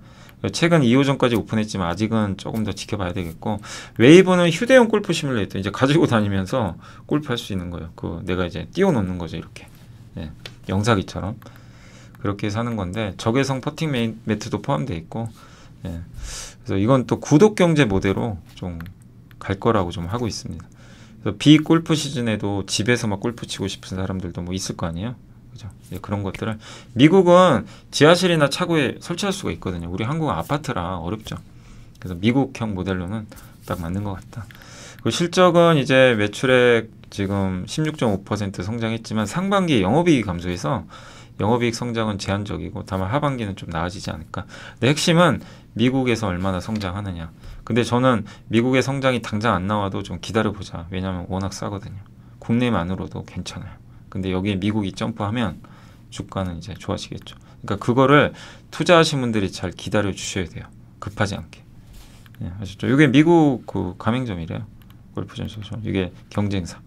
최근 2호점까지 오픈했지만 아직은 조금 더 지켜봐야 되겠고 웨이브는 휴대용 골프 시뮬레이터 이제 가지고 다니면서 골프 할 수 있는 거예요. 그 내가 이제 띄워놓는 거죠 이렇게 예, 영사기처럼 그렇게 사는 건데 적외성 퍼팅 매트도 포함되어 있고 예, 그래서 이건 또 구독 경제 모델로 좀 갈 거라고 좀 하고 있습니다. 그래서 비골프 시즌에도 집에서 막 골프 치고 싶은 사람들도 뭐 있을 거 아니에요. 그죠? 예, 그런 것들을 미국은 지하실이나 차고에 설치할 수가 있거든요. 우리 한국은 아파트라 어렵죠. 그래서 미국형 모델로는 딱 맞는 것 같다. 그 실적은 이제 매출액 지금 16.5% 성장했지만 상반기 영업이익 감소해서 영업이익 성장은 제한적이고 다만 하반기는 좀 나아지지 않을까. 근데 핵심은 미국에서 얼마나 성장하느냐. 근데 저는 미국의 성장이 당장 안 나와도 좀 기다려보자. 왜냐하면 워낙 싸거든요. 국내만으로도 괜찮아요. 근데 여기에 미국이 점프하면 주가는 이제 좋아지겠죠. 그러니까 그거를 투자하신 분들이 잘 기다려 주셔야 돼요. 급하지 않게. 예, 아셨죠? 이게 미국 그 가맹점이래요. 골프전소처 이게 경쟁사.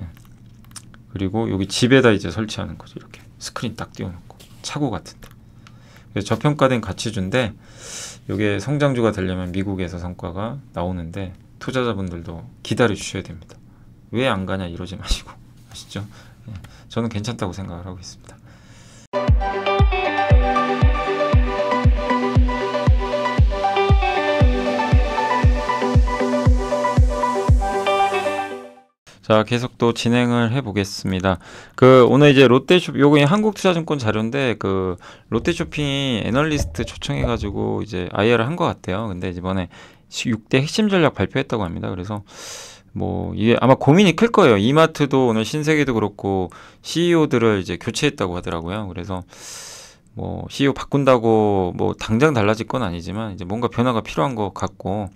예. 그리고 여기 집에다 이제 설치하는 거죠. 이렇게 스크린 딱 띄워놓고 차고 같은데. 저평가된 가치주인데 이게 성장주가 되려면 미국에서 성과가 나오는데 투자자분들도 기다려 주셔야 됩니다. 왜 안 가냐 이러지 마시고. 보시죠. 예, 저는 괜찮다고 생각을 하고 있습니다. 자, 계속 또 진행을 해 보겠습니다. 그 오늘 이제 롯데쇼 요거 한국투자증권 자료인데 그 롯데쇼핑이 애널리스트 초청해 가지고 이제 IR을 한것 같아요. 근데 이번에 6대 핵심 전략 발표했다고 합니다. 그래서 뭐 이게 아마 고민이 클 거예요. 이마트도 오늘 신세계도 그렇고 CEO들을 이제 교체했다고 하더라고요. 그래서 뭐 CEO 바꾼다고 뭐 당장 달라질 건 아니지만 이제 뭔가 변화가 필요한 것 같고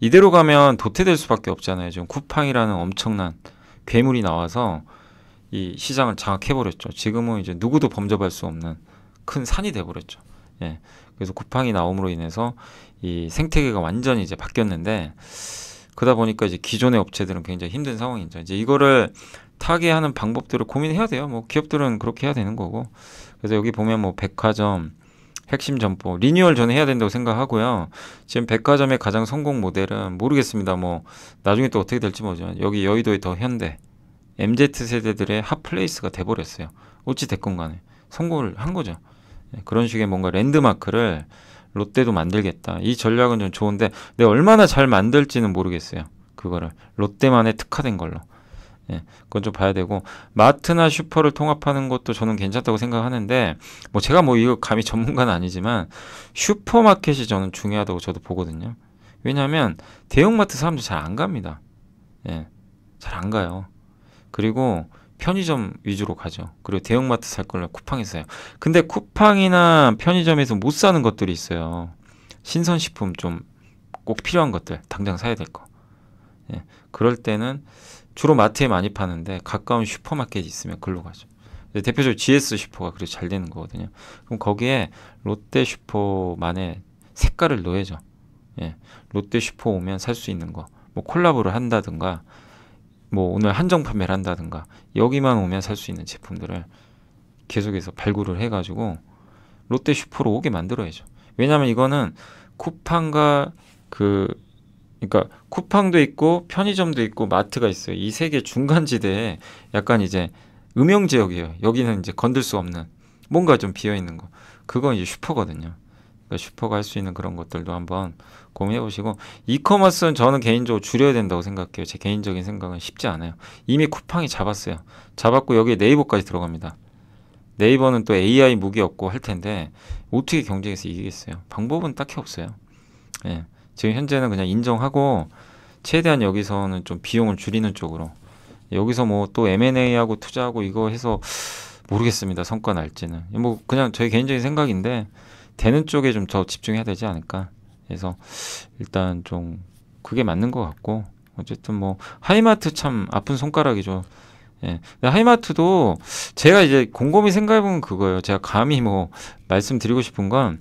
이대로 가면 도태될 수밖에 없잖아요. 지금 쿠팡이라는 엄청난 괴물이 나와서 이 시장을 장악해 버렸죠. 지금은 이제 누구도 범접할 수 없는 큰 산이 돼 버렸죠. 예. 그래서 쿠팡이 나옴으로 인해서 이 생태계가 완전히 이제 바뀌었는데 그러다 보니까 이제 기존의 업체들은 굉장히 힘든 상황이죠. 이제 이거를 타개하는 방법들을 고민해야 돼요. 뭐 기업들은 그렇게 해야 되는 거고. 그래서 여기 보면 뭐 백화점, 핵심 점포 리뉴얼 전에 해야 된다고 생각하고요. 지금 백화점의 가장 성공 모델은 모르겠습니다. 뭐 나중에 또 어떻게 될지 모르죠. 여기 여의도의 더 현대, MZ 세대들의 핫플레이스가 돼버렸어요. 어찌 됐건 간에 성공을 한 거죠. 예, 그런 식의 뭔가 랜드마크를 롯데도 만들겠다. 이 전략은 좀 좋은데 근데 얼마나 잘 만들지는 모르겠어요. 그거를 롯데만의 특화된 걸로. 예, 그건 좀 봐야 되고 마트나 슈퍼를 통합하는 것도 저는 괜찮다고 생각하는데 뭐 제가 뭐 이거 감히 전문가는 아니지만 슈퍼마켓이 저는 중요하다고 저도 보거든요. 왜냐하면 대형마트 사람들 잘 안 갑니다. 예, 잘 안 가요. 그리고 편의점 위주로 가죠. 그리고 대형마트 살걸면 쿠팡에서 사요. 근데 쿠팡이나 편의점에서 못 사는 것들이 있어요. 신선식품 좀 꼭 필요한 것들 당장 사야 될 거. 예. 그럴 때는 주로 마트에 많이 파는데 가까운 슈퍼마켓이 있으면 글로 가죠. 대표적으로 GS 슈퍼가 그래도 잘 되는 거거든요. 그럼 거기에 롯데 슈퍼만의 색깔을 넣어야죠. 예. 롯데 슈퍼 오면 살 수 있는 거. 뭐 콜라보를 한다든가 뭐 오늘 한정 판매를 한다든가 여기만 오면 살 수 있는 제품들을 계속해서 발굴을 해가지고 롯데 슈퍼로 오게 만들어야죠. 왜냐하면 이거는 쿠팡과 그 그러니까 쿠팡도 있고 편의점도 있고 마트가 있어요. 이 세 개 중간 지대에 약간 이제 음영 지역이에요. 여기는 이제 건들 수 없는 뭔가 좀 비어 있는 거. 그건 이제 슈퍼거든요. 그러니까 슈퍼갈 수 있는 그런 것들도 한번 고민해 보시고 이커머스는 저는 개인적으로 줄여야 된다고 생각해요. 제 개인적인 생각은 쉽지 않아요. 이미 쿠팡이 잡았어요. 잡았고 여기에 네이버까지 들어갑니다. 네이버는 또 AI 무기 없고 할 텐데 어떻게 경쟁에서 이기겠어요? 방법은 딱히 없어요. 예. 지금 현재는 그냥 인정하고 최대한 여기서는 좀 비용을 줄이는 쪽으로 여기서 뭐 또 M&A하고 투자하고 이거 해서 모르겠습니다. 성과 날지는. 뭐 그냥 저의 개인적인 생각인데 되는 쪽에 좀 더 집중해야 되지 않을까. 그래서 일단 좀 그게 맞는 것 같고 어쨌든 뭐 하이마트 참 아픈 손가락이죠. 예. 근데 하이마트도 제가 이제 곰곰이 생각해보면 그거예요. 제가 감히 뭐 말씀드리고 싶은 건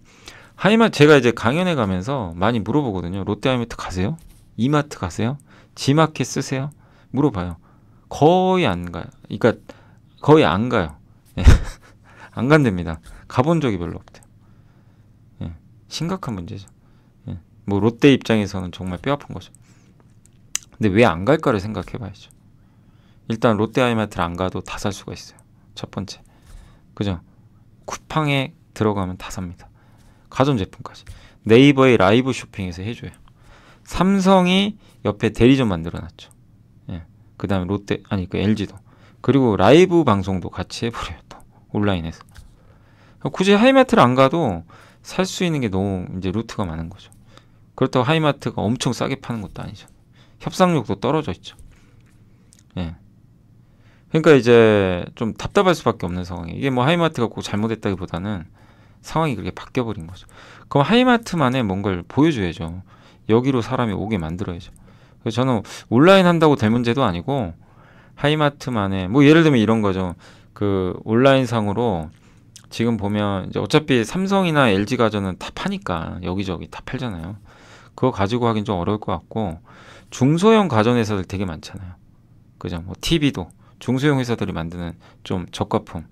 하이마트 제가 이제 강연에 가면서 많이 물어보거든요. 롯데하이마트 가세요? 이마트 가세요? 지마켓 쓰세요? 물어봐요. 거의 안 가요. 그러니까 거의 안 가요. 예. 안 간답니다. 가본 적이 별로 없다. 심각한 문제죠. 예. 뭐 롯데 입장에서는 정말 뼈 아픈 거죠. 근데 왜 안 갈까를 생각해 봐야죠. 일단 롯데 아이마트를 안 가도 다 살 수가 있어요. 첫 번째. 그죠? 쿠팡에 들어가면 다 삽니다. 가전제품까지. 네이버의 라이브 쇼핑에서 해줘요. 삼성이 옆에 대리점 만들어놨죠. 예. 그 다음에 롯데, 아니, 그 LG도. 그리고 라이브 방송도 같이 해버려요. 또. 온라인에서. 굳이 하이마트를 안 가도 살수 있는 게 너무 이제 루트가 많은 거죠. 그렇다고 하이마트가 엄청 싸게 파는 것도 아니죠. 협상력도 떨어져 있죠. 예. 그러니까 이제 좀 답답할 수밖에 없는 상황이 이게 뭐 하이마트가 꼭 잘못했다기보다는 상황이 그렇게 바뀌어 버린 거죠. 그럼 하이마트만의 뭔가를 보여줘야죠. 여기로 사람이 오게 만들어야죠. 그래서 저는 온라인 한다고 될 문제도 아니고 하이마트만의 뭐 예를 들면 이런 거죠. 그 온라인 상으로 지금 보면 이제 어차피 삼성이나 LG 가전은 다 파니까 여기저기 다 팔잖아요. 그거 가지고 하긴 좀 어려울 것 같고 중소형 가전 회사들 되게 많잖아요. 그죠? 뭐 TV도 중소형 회사들이 만드는 좀 저가품,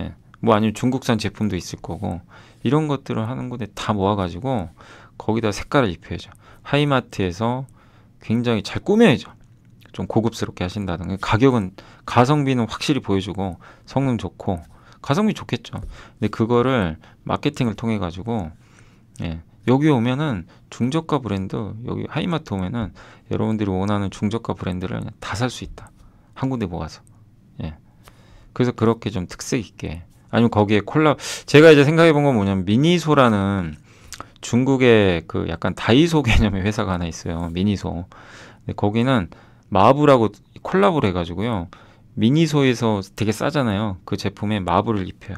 예, 뭐 아니면 중국산 제품도 있을 거고 이런 것들을 하는 곳에 다 모아가지고 거기다 색깔을 입혀야죠. 하이마트에서 굉장히 잘 꾸며야죠. 좀 고급스럽게 하신다든가 가격은 가성비는 확실히 보여주고 성능 좋고 가성비 좋겠죠. 근데 그거를 마케팅을 통해 가지고 예, 여기 오면은 중저가 브랜드 여기 하이마트 오면은 여러분들이 원하는 중저가 브랜드를 다 살 수 있다. 한 군데 모아서. 예. 그래서 그렇게 좀 특색 있게 아니면 거기에 콜라 제가 이제 생각해 본 건 뭐냐면 미니소라는 중국의 그 약간 다이소 개념의 회사가 하나 있어요. 미니소. 근데 거기는 마브라고 콜라보를 해가지고요. 미니소에서 되게 싸잖아요. 그 제품에 마블을 입혀요.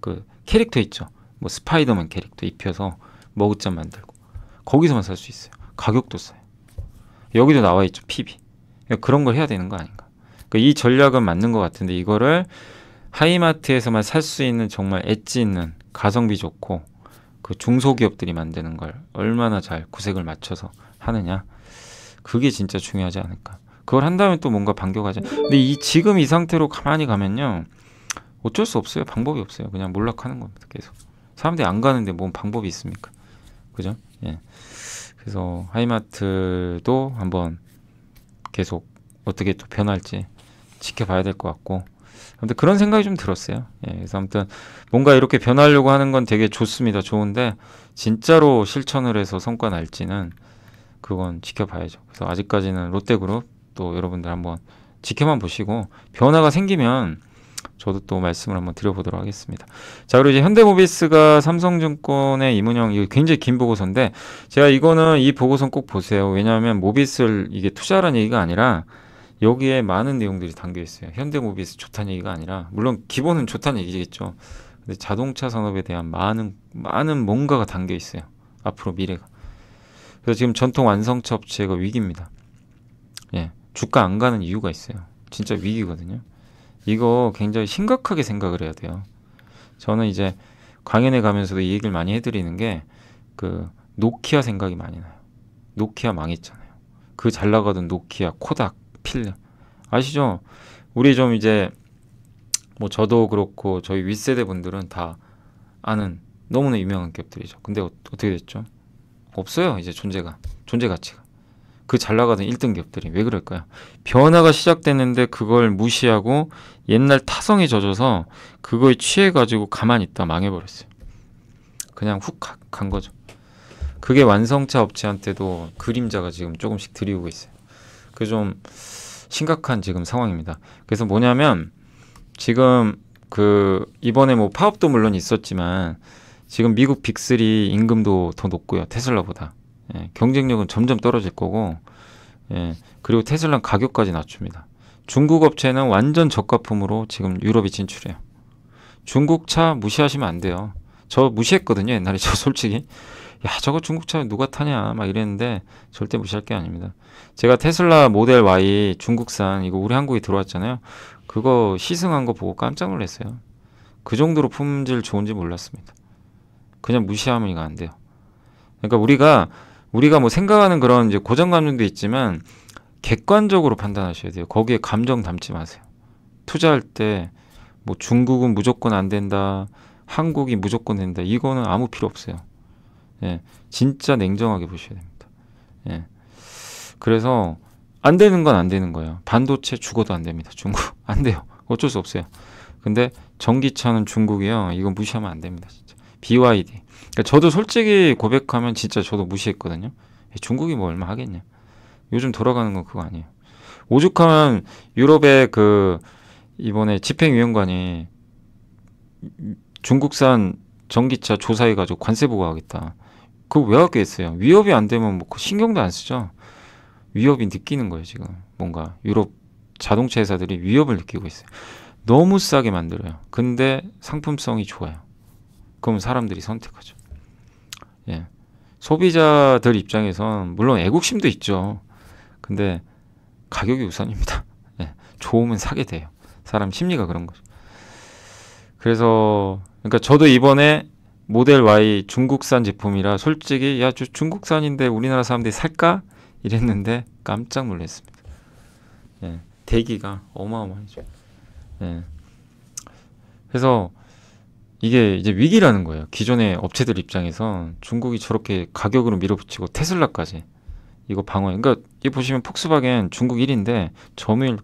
그 캐릭터 있죠. 뭐 스파이더맨 캐릭터 입혀서 머그잔 만들고 거기서만 살 수 있어요. 가격도 싸요. 여기도 나와 있죠. PB. 그러니까 그런걸 해야 되는 거 아닌가. 그러니까 이 전략은 맞는 것 같은데 이거를 하이마트에서만 살 수 있는 정말 엣지 있는 가성비 좋고 그 중소기업들이 만드는 걸 얼마나 잘 구색을 맞춰서 하느냐. 그게 진짜 중요하지 않을까. 그걸 한다면 또 뭔가 반격하지 근데 이 지금 이 상태로 가만히 가면요. 어쩔 수 없어요. 방법이 없어요. 그냥 몰락하는 겁니다. 계속. 사람들이 안 가는데 뭔 방법이 있습니까? 그죠? 예. 그래서 하이마트도 한번 계속 어떻게 또 변할지 지켜봐야 될 것 같고 아무튼 그런 생각이 좀 들었어요. 예, 그래서 아무튼 뭔가 이렇게 변하려고 하는 건 되게 좋습니다. 좋은데 진짜로 실천을 해서 성과 날지는 그건 지켜봐야죠. 그래서 아직까지는 롯데그룹 또 여러분들 한번 지켜만 보시고 변화가 생기면 저도 또 말씀을 한번 드려보도록 하겠습니다. 자, 그리고 이제 현대모비스가 삼성증권의 이문영, 이거 굉장히 긴 보고서인데, 제가 이거는 이보고서꼭 보세요. 왜냐하면 모비스를 이게 투자라는 얘기가 아니라, 여기에 많은 내용들이 담겨 있어요. 현대모비스 좋다는 얘기가 아니라, 물론 기본은 좋다는 얘기겠죠. 근데 자동차 산업에 대한 많은, 많은 뭔가가 담겨 있어요. 앞으로 미래가. 그래서 지금 전통 완성차 업체가 위기입니다. 주가 안 가는 이유가 있어요. 진짜 위기거든요. 이거 굉장히 심각하게 생각을 해야 돼요. 저는 이제 강연에 가면서도 이 얘기를 많이 해드리는 게 그 노키아 생각이 많이 나요. 노키아 망했잖아요. 그 잘 나가던 노키아, 코닥, 필름 아시죠? 우리 좀 이제 뭐 저도 그렇고 저희 윗세대 분들은 다 아는 너무나 유명한 기업들이죠. 근데 어, 어떻게 됐죠? 없어요 이제 존재가 존재 가치가. 그잘 나가던 1등 기업들이 왜 그럴까요? 변화가 시작됐는데 그걸 무시하고 옛날 타성에 젖어서 그거에 취해가지고 가만히 있다 망해버렸어요. 그냥 훅 간 거죠. 그게 완성차 업체한테도 그림자가 지금 조금씩 드리우고 있어요. 그 좀 심각한 지금 상황입니다. 그래서 뭐냐면 지금 그 이번에 뭐 파업도 물론 있었지만 지금 미국 빅3 임금도 더 높고요. 테슬라보다. 예, 경쟁력은 점점 떨어질 거고 예, 그리고 테슬라 가격까지 낮춥니다. 중국 업체는 완전 저가품으로 지금 유럽이 진출해요. 중국 차 무시하시면 안 돼요. 저 무시했거든요 옛날에 저 솔직히 야 저거 중국 차 누가 타냐 막 이랬는데 절대 무시할 게 아닙니다. 제가 테슬라 모델 Y 중국산 이거 우리 한국에 들어왔잖아요. 그거 시승한 거 보고 깜짝 놀랐어요. 그 정도로 품질 좋은지 몰랐습니다. 그냥 무시하면 이거 안 돼요. 그러니까 우리가 우리가 뭐 생각하는 그런 이제 고정관념도 있지만 객관적으로 판단하셔야 돼요. 거기에 감정 담지 마세요. 투자할 때 뭐 중국은 무조건 안 된다. 한국이 무조건 된다. 이거는 아무 필요 없어요. 예. 진짜 냉정하게 보셔야 됩니다. 예. 그래서 안 되는 건 안 되는 거예요. 반도체 죽어도 안 됩니다. 중국. 안 돼요. 어쩔 수 없어요. 근데 전기차는 중국이요. 이거 무시하면 안 됩니다. 진짜. BYD. 그러니까 저도 솔직히 고백하면 진짜 저도 무시했거든요. 중국이 뭐 얼마 하겠냐. 요즘 돌아가는 건 그거 아니에요. 오죽하면 유럽의 그 이번에 집행위원관이 중국산 전기차 조사해가지고 관세 부과하겠다. 그거 왜 하겠어요? 위협이 안 되면 뭐 신경도 안 쓰죠. 위협이 느끼는 거예요 지금 뭔가 유럽 자동차 회사들이 위협을 느끼고 있어요. 너무 싸게 만들어요. 근데 상품성이 좋아요. 그럼 사람들이 선택하죠. 예. 소비자들 입장에선 물론 애국심도 있죠. 근데 가격이 우선입니다. 예. 좋으면 사게 돼요. 사람 심리가 그런 거죠. 그래서 그러니까 저도 이번에 모델 Y 중국산 제품이라 솔직히 야 중국산인데 우리나라 사람들이 살까 이랬는데 깜짝 놀랐습니다. 예, 대기가 어마어마하죠. 예. 그래서 이게 이제 위기라는 거예요. 기존의 업체들 입장에서 중국이 저렇게 가격으로 밀어붙이고 테슬라까지 이거 방어해. 그러니까 이 보시면 폭스바겐 중국 1위인데 점유율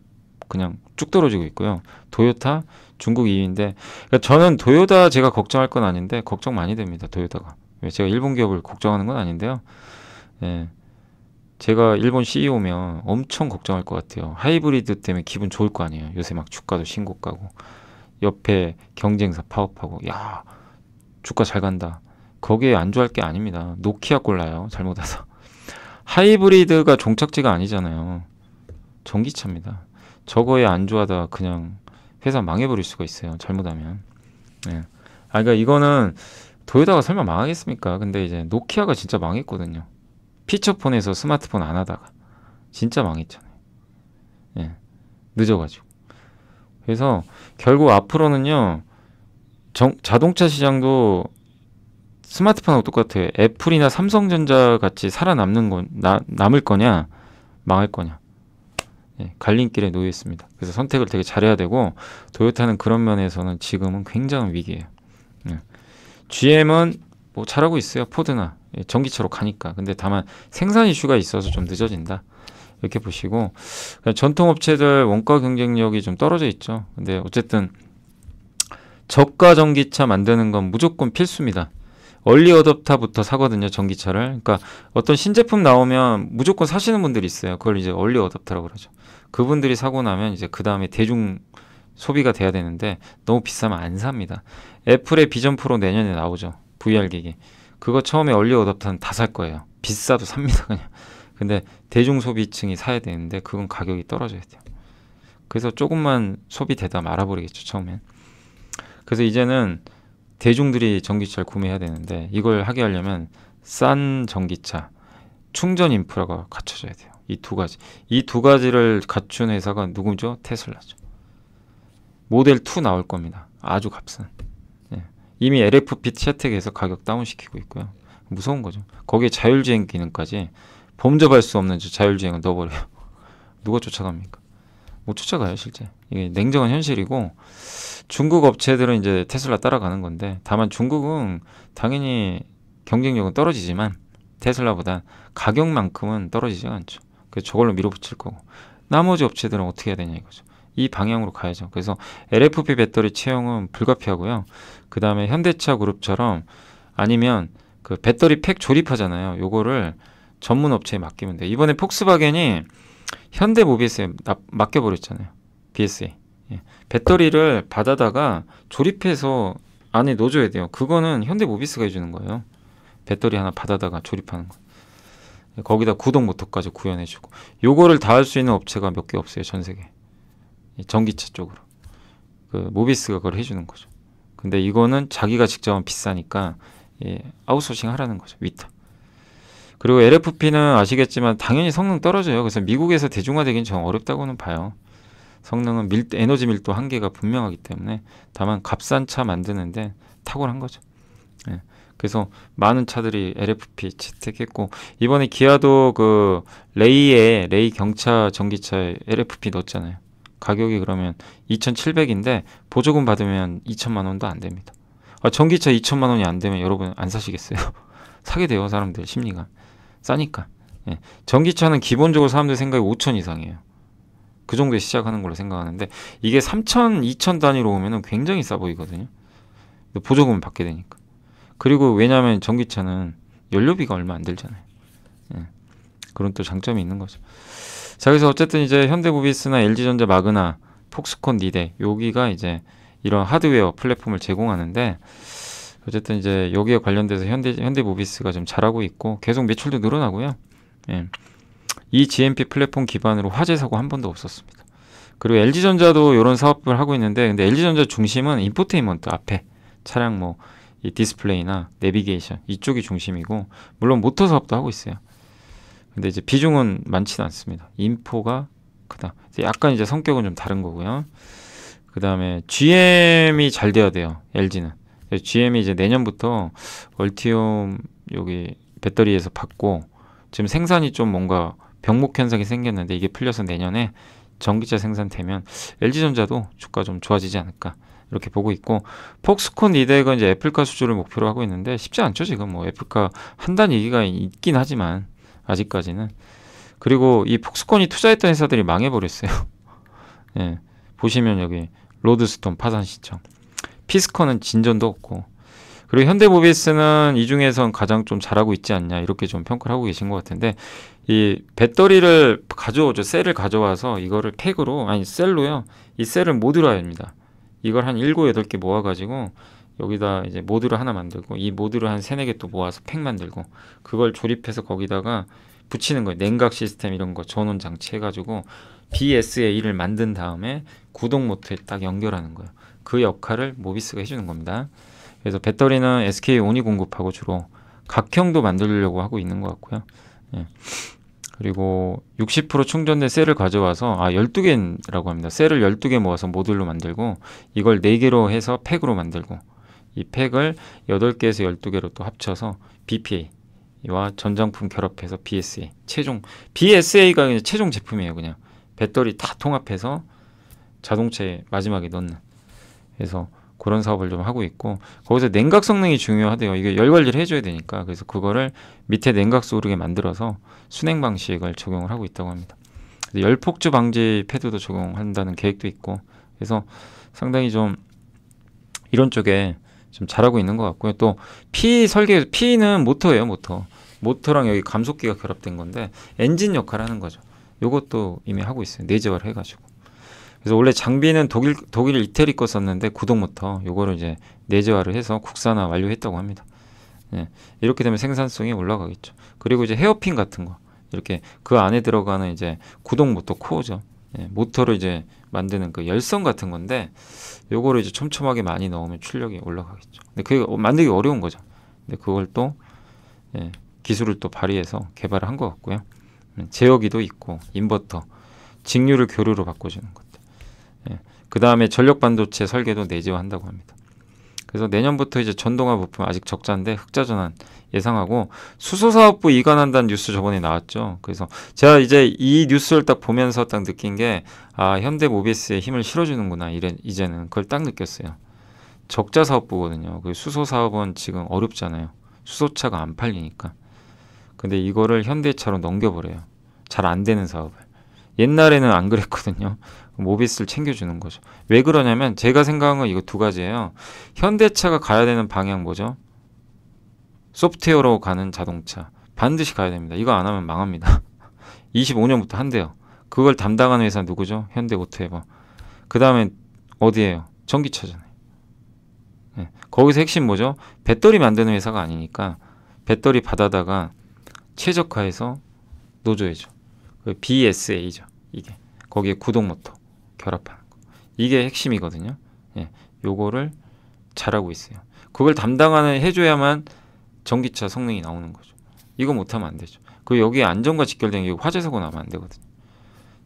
그냥 쭉 떨어지고 있고요. 도요타 중국 2위인데 그러니까 저는 도요타 제가 걱정할 건 아닌데 걱정 많이 됩니다. 도요타가. 제가 일본 기업을 걱정하는 건 아닌데요. 예. 제가 일본 CEO면 엄청 걱정할 것 같아요. 하이브리드 때문에 기분 좋을 거 아니에요. 요새 막 주가도 신고가고. 옆에 경쟁사 파업하고 야 주가 잘 간다. 거기에 안주할 게 아닙니다. 노키아 골라요잘못와서 하이브리드가 종착지가 아니잖아요. 전기차입니다. 저거에 안주하다 그냥 회사 망해버릴 수가 있어요. 잘못하면. 예. 아, 그러니까 이거는 도요다가 설마 망하겠습니까? 근데 이제 노키아가 진짜 망했거든요. 피처폰에서 스마트폰 안 하다가 진짜 망했잖아요. 예. 늦어가지고. 그래서 결국 앞으로는요 정, 자동차 시장도 스마트폰하고 똑같아요. 애플이나 삼성전자 같이 살아남는 건 나, 남을 거냐 망할 거냐 예, 갈림길에 놓여 있습니다. 그래서 선택을 되게 잘해야 되고 도요타는 그런 면에서는 지금은 굉장한 위기예요. 예. GM은 뭐 잘하고 있어요. 포드나 예, 전기차로 가니까. 근데 다만 생산 이슈가 있어서 좀 늦어진다. 이렇게 보시고 전통 업체들 원가 경쟁력이 좀 떨어져 있죠. 근데 어쨌든 저가 전기차 만드는 건 무조건 필수입니다. 얼리 어댑터부터 사거든요, 전기차를. 그러니까 어떤 신제품 나오면 무조건 사시는 분들이 있어요. 그걸 이제 얼리 어댑터라고 그러죠. 그분들이 사고 나면 이제 그 다음에 대중 소비가 돼야 되는데 너무 비싸면 안 삽니다. 애플의 비전 프로 내년에 나오죠. VR 기기. 그거 처음에 얼리 어댑터는 다 살 거예요. 비싸도 삽니다, 그냥. 근데 대중 소비층이 사야 되는데 그건 가격이 떨어져야 돼요. 그래서 조금만 소비되다 말아버리겠죠 처음엔. 그래서 이제는 대중들이 전기차를 구매해야 되는데 이걸 하게 하려면 싼 전기차, 충전 인프라가 갖춰져야 돼요. 이 두 가지. 이 두 가지를 갖춘 회사가 누구죠? 테슬라죠. 모델 2 나올 겁니다. 아주 값싼. 예. 이미 LFP 채택에서 가격 다운시키고 있고요. 무서운 거죠. 거기에 자율주행 기능까지 범접할 수 없는 자율주행을 넣어버려요. 누가 쫓아갑니까? 못 쫓아가요, 실제. 이게 냉정한 현실이고, 중국 업체들은 이제 테슬라 따라가는 건데, 다만 중국은 당연히 경쟁력은 떨어지지만, 테슬라보다 가격만큼은 떨어지지 않죠. 그래서 저걸로 밀어붙일 거고. 나머지 업체들은 어떻게 해야 되냐 이거죠. 이 방향으로 가야죠. 그래서 LFP 배터리 채용은 불가피하고요. 그 다음에 현대차 그룹처럼 아니면 그 배터리 팩 조립하잖아요. 요거를 전문 업체에 맡기면 돼. 이번에 폭스바겐이 현대 모비스에 맡겨버렸잖아요. BSA. 예. 배터리를 받아다가 조립해서 안에 넣어줘야 돼요. 그거는 현대 모비스가 해주는 거예요. 배터리 하나 받아다가 조립하는 거. 예, 거기다 구동 모터까지 구현해주고. 요거를 다 할 수 있는 업체가 몇 개 없어요. 전 세계. 전기차 쪽으로. 그 모비스가 그걸 해주는 거죠. 근데 이거는 자기가 직접 하면 비싸니까 예, 아웃소싱 하라는 거죠. 위탁. 그리고 LFP는 아시겠지만 당연히 성능 떨어져요. 그래서 미국에서 대중화되긴 좀 어렵다고는 봐요. 성능은 밀, 에너지 밀도 한계가 분명하기 때문에 다만 값싼 차 만드는데 탁월한 거죠. 예. 그래서 많은 차들이 LFP 채택했고 이번에 기아도 그 레이에 레이 경차 전기차에 LFP 넣었잖아요. 가격이 그러면 2,700인데 보조금 받으면 2천만 원도 안 됩니다. 아, 전기차 2천만 원이 안 되면 여러분 안 사시겠어요? 사게 돼요 사람들 심리가. 싸니까. 예. 전기차는 기본적으로 사람들 생각이 5천 이상이에요. 그 정도에 시작하는 걸로 생각하는데 이게 3천, 2천 단위로 오면 굉장히 싸 보이거든요. 보조금을 받게 되니까. 그리고 왜냐하면 전기차는 연료비가 얼마 안 들잖아요. 예. 그런 또 장점이 있는 거죠. 자 그래서 어쨌든 이제 현대모비스나 LG전자 마그나 폭스콘 니데 여기가 이제 이런 하드웨어 플랫폼을 제공하는데 어쨌든 이제 여기에 관련돼서 현대 현대 모비스가 좀 잘하고 있고 계속 매출도 늘어나고요. 예. 이 GMP 플랫폼 기반으로 화재 사고 한 번도 없었습니다. 그리고 LG전자도 이런 사업을 하고 있는데 근데 LG전자 중심은 인포테인먼트 앞에 차량 뭐이 디스플레이나 내비게이션 이쪽이 중심이고 물론 모터 사업도 하고 있어요. 근데 이제 비중은 많지는 않습니다. 인포가 크다. 약간 이제 성격은 좀 다른 거고요. 그 다음에 GM이 잘 돼야 돼요. LG는. GM이 이제 내년부터 얼티움 여기 배터리에서 받고 지금 생산이 좀 뭔가 병목 현상이 생겼는데 이게 풀려서 내년에 전기차 생산되면 LG전자도 주가 좀 좋아지지 않을까 이렇게 보고 있고 폭스콘 이덱은 이제 애플카 수주를 목표로 하고 있는데 쉽지 않죠 지금 뭐 애플카 한단 얘기가 있긴 하지만 아직까지는 그리고 이 폭스콘이 투자했던 회사들이 망해버렸어요 예 보시면 여기 로드스톤 파산시점 피스커는 진전도 없고 그리고 현대모비스는 이 중에선 가장 좀 잘하고 있지 않냐 이렇게 좀 평가를 하고 계신 것 같은데 이 배터리를 가져오죠 셀을 가져와서 이거를 팩으로 아니 셀로요 이 셀을 모듈화 합니다 이걸 한 일곱 여덟 개 모아가지고 여기다 이제 모듈을 하나 만들고 이 모듈을 한 세네 개 또 모아서 팩 만들고 그걸 조립해서 거기다가 붙이는 거예요 냉각 시스템 이런 거 전원 장치 해가지고 BSA를 만든 다음에 구동 모터에 딱 연결하는 거예요 그 역할을 모비스가 해주는 겁니다. 그래서 배터리는 SK온이 공급하고 주로 각형도 만들려고 하고 있는 것 같고요. 예. 그리고 60% 충전된 셀을 가져와서 아 12개라고 합니다. 셀을 12개 모아서 모듈로 만들고 이걸 4개로 해서 팩으로 만들고 이 팩을 8개에서 12개로 또 합쳐서 BPA와 전장품 결합해서 BSA 최종 BSA가 그냥 최종 제품이에요. 그냥 배터리 다 통합해서 자동차에 마지막에 넣는 그래서 그런 사업을 좀 하고 있고 거기서 냉각 성능이 중요하대요. 이게 열 관리를 해줘야 되니까 그래서 그거를 밑에 냉각수 오르게 만들어서 순행 방식을 적용을 하고 있다고 합니다. 열 폭주 방지 패드도 적용한다는 계획도 있고 그래서 상당히 좀 이런 쪽에 좀 잘하고 있는 것 같고요. 또 P 설계 P는 모터예요, 모터. 모터랑 여기 감속기가 결합된 건데 엔진 역할을 하는 거죠. 요것도 이미 하고 있어요. 내재화를 해가지고. 그래서 원래 장비는 독일 독일 이태리 거 썼는데 구동모터 요거를 이제 내재화를 해서 국산화 완료했다고 합니다. 예, 이렇게 되면 생산성이 올라가겠죠. 그리고 이제 헤어핀 같은 거 이렇게 그 안에 들어가는 이제 구동 모터 코어죠. 예, 모터를 이제 만드는 그 열선 같은 건데 요거를 이제 촘촘하게 많이 넣으면 출력이 올라가겠죠. 근데 그게 만들기 어려운 거죠. 근데 그걸 또 예, 기술을 또 발휘해서 개발을 한 것 같고요. 음, 제어기도 있고 인버터, 직류를 교류로 바꿔주는 것. 예. 그 다음에 전력 반도체 설계도 내재화한다고 합니다. 그래서 내년부터 이제 전동화 부품 아직 적자인데 흑자 전환 예상하고 수소사업부 이관한다는 뉴스 저번에 나왔죠. 그래서 제가 이제 이 뉴스를 딱 보면서 딱 느낀 게 아 현대 모비스의 힘을 실어주는구나 이래, 이제는 그걸 딱 느꼈어요. 적자 사업부거든요. 그 수소사업은 지금 어렵잖아요. 수소차가 안 팔리니까. 근데 이거를 현대차로 넘겨버려요. 잘 안 되는 사업을. 옛날에는 안 그랬거든요. 모비스를 챙겨주는 거죠. 왜 그러냐면 제가 생각한 건 이거 두 가지예요. 현대차가 가야 되는 방향 뭐죠? 소프트웨어로 가는 자동차. 반드시 가야 됩니다. 이거 안 하면 망합니다. 25년부터 한대요. 그걸 담당하는 회사 누구죠? 현대 오토에버. 그 다음에 어디예요? 전기차잖아요. 네. 거기서 핵심 뭐죠? 배터리 만드는 회사가 아니니까 배터리 받아다가 최적화해서 노조해줘. 그 BSA죠. 이게 거기에 구동 모터. 결합하는 거. 이게 핵심이거든요. 예. 요거를 잘하고 있어요. 그걸 담당하는 해줘야만 전기차 성능이 나오는 거죠. 이거 못하면 안 되죠. 그 여기 안전과 직결된 게 화재 사고 나면 안 되거든요.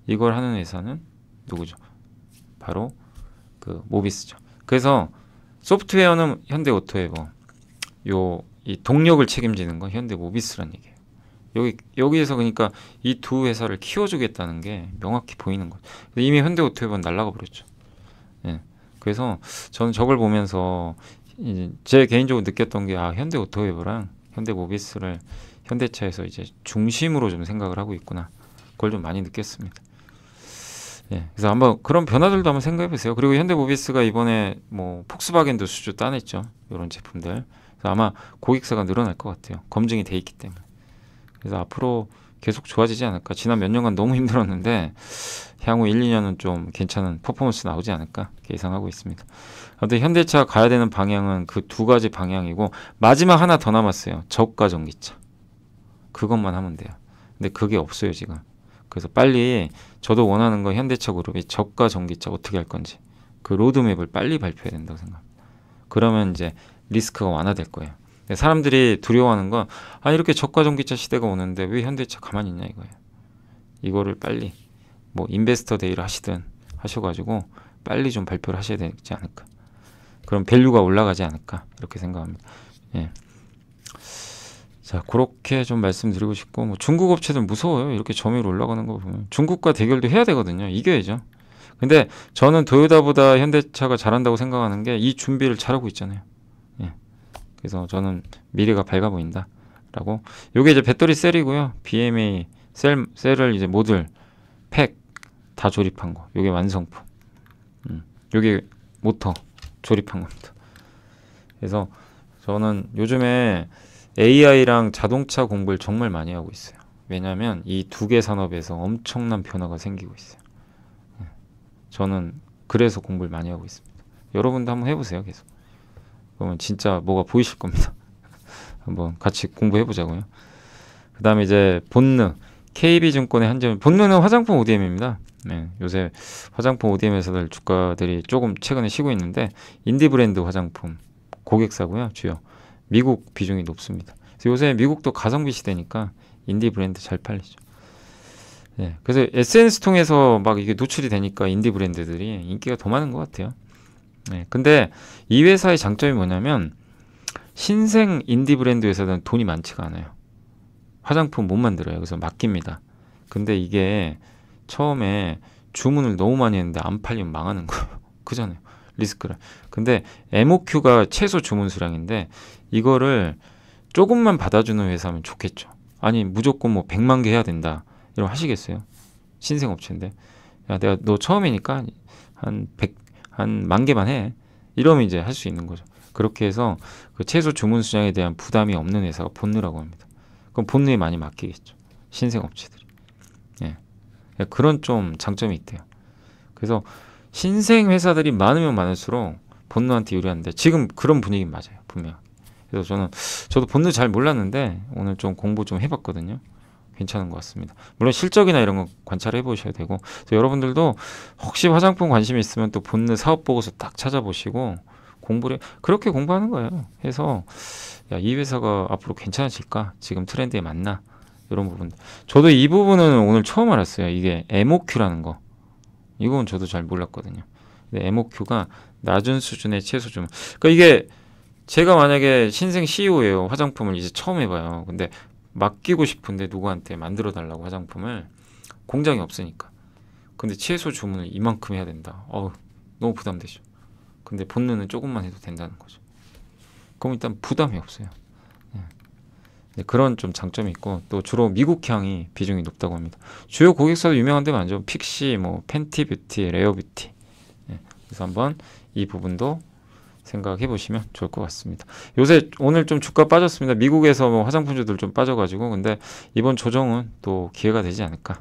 이걸 하는 회사는 누구죠? 바로 그 모비스죠. 그래서 소프트웨어는 현대 오토에버 뭐, 요이 동력을 책임지는 건 현대 모비스란 얘기예요. 여기 여기에서 그러니까 이 두 회사를 키워주겠다는 게 명확히 보이는 거죠. 이미 현대오토웨어는 날라가 버렸죠. 예. 그래서 저는 저걸 보면서 제 개인적으로 느꼈던 게아 현대 오토웨이브랑 현대 모비스를 현대차에서 이제 중심으로 좀 생각을 하고 있구나 그걸 좀 많이 느꼈습니다. 예, 그래서 한번 그런 변화들도 한번 생각해 보세요. 그리고 현대 모비스가 이번에 뭐 폭스바겐도 수주 따냈죠. 이런 제품들. 그래서 아마 고객사가 늘어날 것 같아요. 검증이 돼 있기 때문에. 그래서 앞으로 계속 좋아지지 않을까. 지난 몇 년간 너무 힘들었는데 향후 1, 2년은 좀 괜찮은 퍼포먼스 나오지 않을까 예상하고 있습니다. 아무튼 현대차 가야 되는 방향은 그 두 가지 방향이고 마지막 하나 더 남았어요. 저가 전기차. 그것만 하면 돼요. 근데 그게 없어요 지금. 그래서 빨리 저도 원하는 거 현대차 그룹이 저가 전기차 어떻게 할 건지 그 로드맵을 빨리 발표해야 된다고 생각합니다. 그러면 이제 리스크가 완화될 거예요. 네, 사람들이 두려워하는 건 아 이렇게 저가 전기차 시대가 오는데 왜 현대차 가만히 있냐 이거예요. 이거를 빨리 뭐 인베스터 데이를 하시든 하셔가지고 빨리 좀 발표를 하셔야 되지 않을까. 그럼 밸류가 올라가지 않을까 이렇게 생각합니다. 예. 자 그렇게 좀 말씀드리고 싶고 뭐 중국 업체들 무서워요 이렇게 점유율 올라가는 거 보면 중국과 대결도 해야 되거든요 이겨야죠 근데 저는 도요다보다 현대차가 잘한다고 생각하는 게 이 준비를 잘하고 있잖아요 그래서 저는 미래가 밝아 보인다. 라고. 요게 이제 배터리 셀이고요. BMA 셀, 셀을 이제 모듈, 팩 다 조립한 거. 요게 완성품. 음, 요게 모터 조립한 겁니다. 그래서 저는 요즘에 AI랑 자동차 공부를 정말 많이 하고 있어요. 왜냐하면 이 두 개 산업에서 엄청난 변화가 생기고 있어요. 예. 저는 그래서 공부를 많이 하고 있습니다. 여러분도 한번 해보세요, 계속. 그러면 진짜 뭐가 보이실 겁니다. 한번 같이 공부해 보자고요. 그 다음에 이제 본능 KB증권의 한 점, 본능은 화장품 ODM입니다. 네, 요새 화장품 ODM 에서들 주가들이 조금 최근에 쉬고 있는데 인디 브랜드 화장품 고객사고요 주요 미국 비중이 높습니다. 요새 미국도 가성비 시대니까 인디 브랜드 잘 팔리죠. 네, 그래서 SNS 통해서 막 이게 노출이 되니까 인디 브랜드들이 인기가 더 많은 것 같아요. 네, 근데 이 회사의 장점이 뭐냐면 신생 인디 브랜드 회사는 돈이 많지가 않아요. 화장품 못 만들어요. 그래서 맡깁니다. 근데 이게 처음에 주문을 너무 많이 했는데 안 팔리면 망하는 거예요. 그잖아요. 리스크를. 근데 MOQ가 최소 주문 수량인데 이거를 조금만 받아주는 회사면 좋겠죠. 아니 무조건 뭐 100만 개 해야 된다. 이러면 하시겠어요? 신생 업체인데. 야 내가 너 처음이니까 한 100, 한만 개만 해. 이러면 이제 할 수 있는 거죠. 그렇게 해서 그 채소 주문 수량에 대한 부담이 없는 회사가 본느라고 합니다. 그럼 본느에 많이 맡기겠죠. 신생업체들이. 예. 예. 그런 좀 장점이 있대요. 그래서 신생 회사들이 많으면 많을수록 본느한테 유리한데 지금 그런 분위기 맞아요. 분명. 그래서 저는 저도 본느 잘 몰랐는데 오늘 좀 공부 좀 해봤거든요. 괜찮은 것 같습니다. 물론 실적이나 이런 거 관찰해 보셔야 되고 여러분들도 혹시 화장품 관심이 있으면 또본는 사업 보고서 딱 찾아보시고 공부를 그렇게 공부하는 거예요. 해서 야, 이 회사가 앞으로 괜찮아질까? 지금 트렌드에 맞나? 이런 부분. 저도 이 부분은 오늘 처음 알았어요. 이게 MOQ라는 거. 이건 저도 잘 몰랐거든요. 근데 MOQ가 낮은 수준의 최소 좀. 그러니까 이게 제가 만약에 신생 CEO예요. 화장품을 이제 처음 해봐요. 근데 맡기고 싶은데 누구한테 만들어 달라고 화장품을 공장이 없으니까 근데 채소 주문을 이만큼 해야 된다 어우 너무 부담되죠 근데 본능은 조금만 해도 된다는 거죠 그럼 일단 부담이 없어요 네, 그런 좀 장점이 있고 또 주로 미국향이 비중이 높다고 합니다. 주요 고객사도 유명한 데 많죠. 픽시, 뭐 팬티 뷰티, 레어 뷰티. 네, 그래서 한번 이 부분도 생각해 보시면 좋을 것 같습니다. 요새 오늘 좀 주가 빠졌습니다. 미국에서 뭐 화장품주들 좀 빠져가지고 근데 이번 조정은 또 기회가 되지 않을까.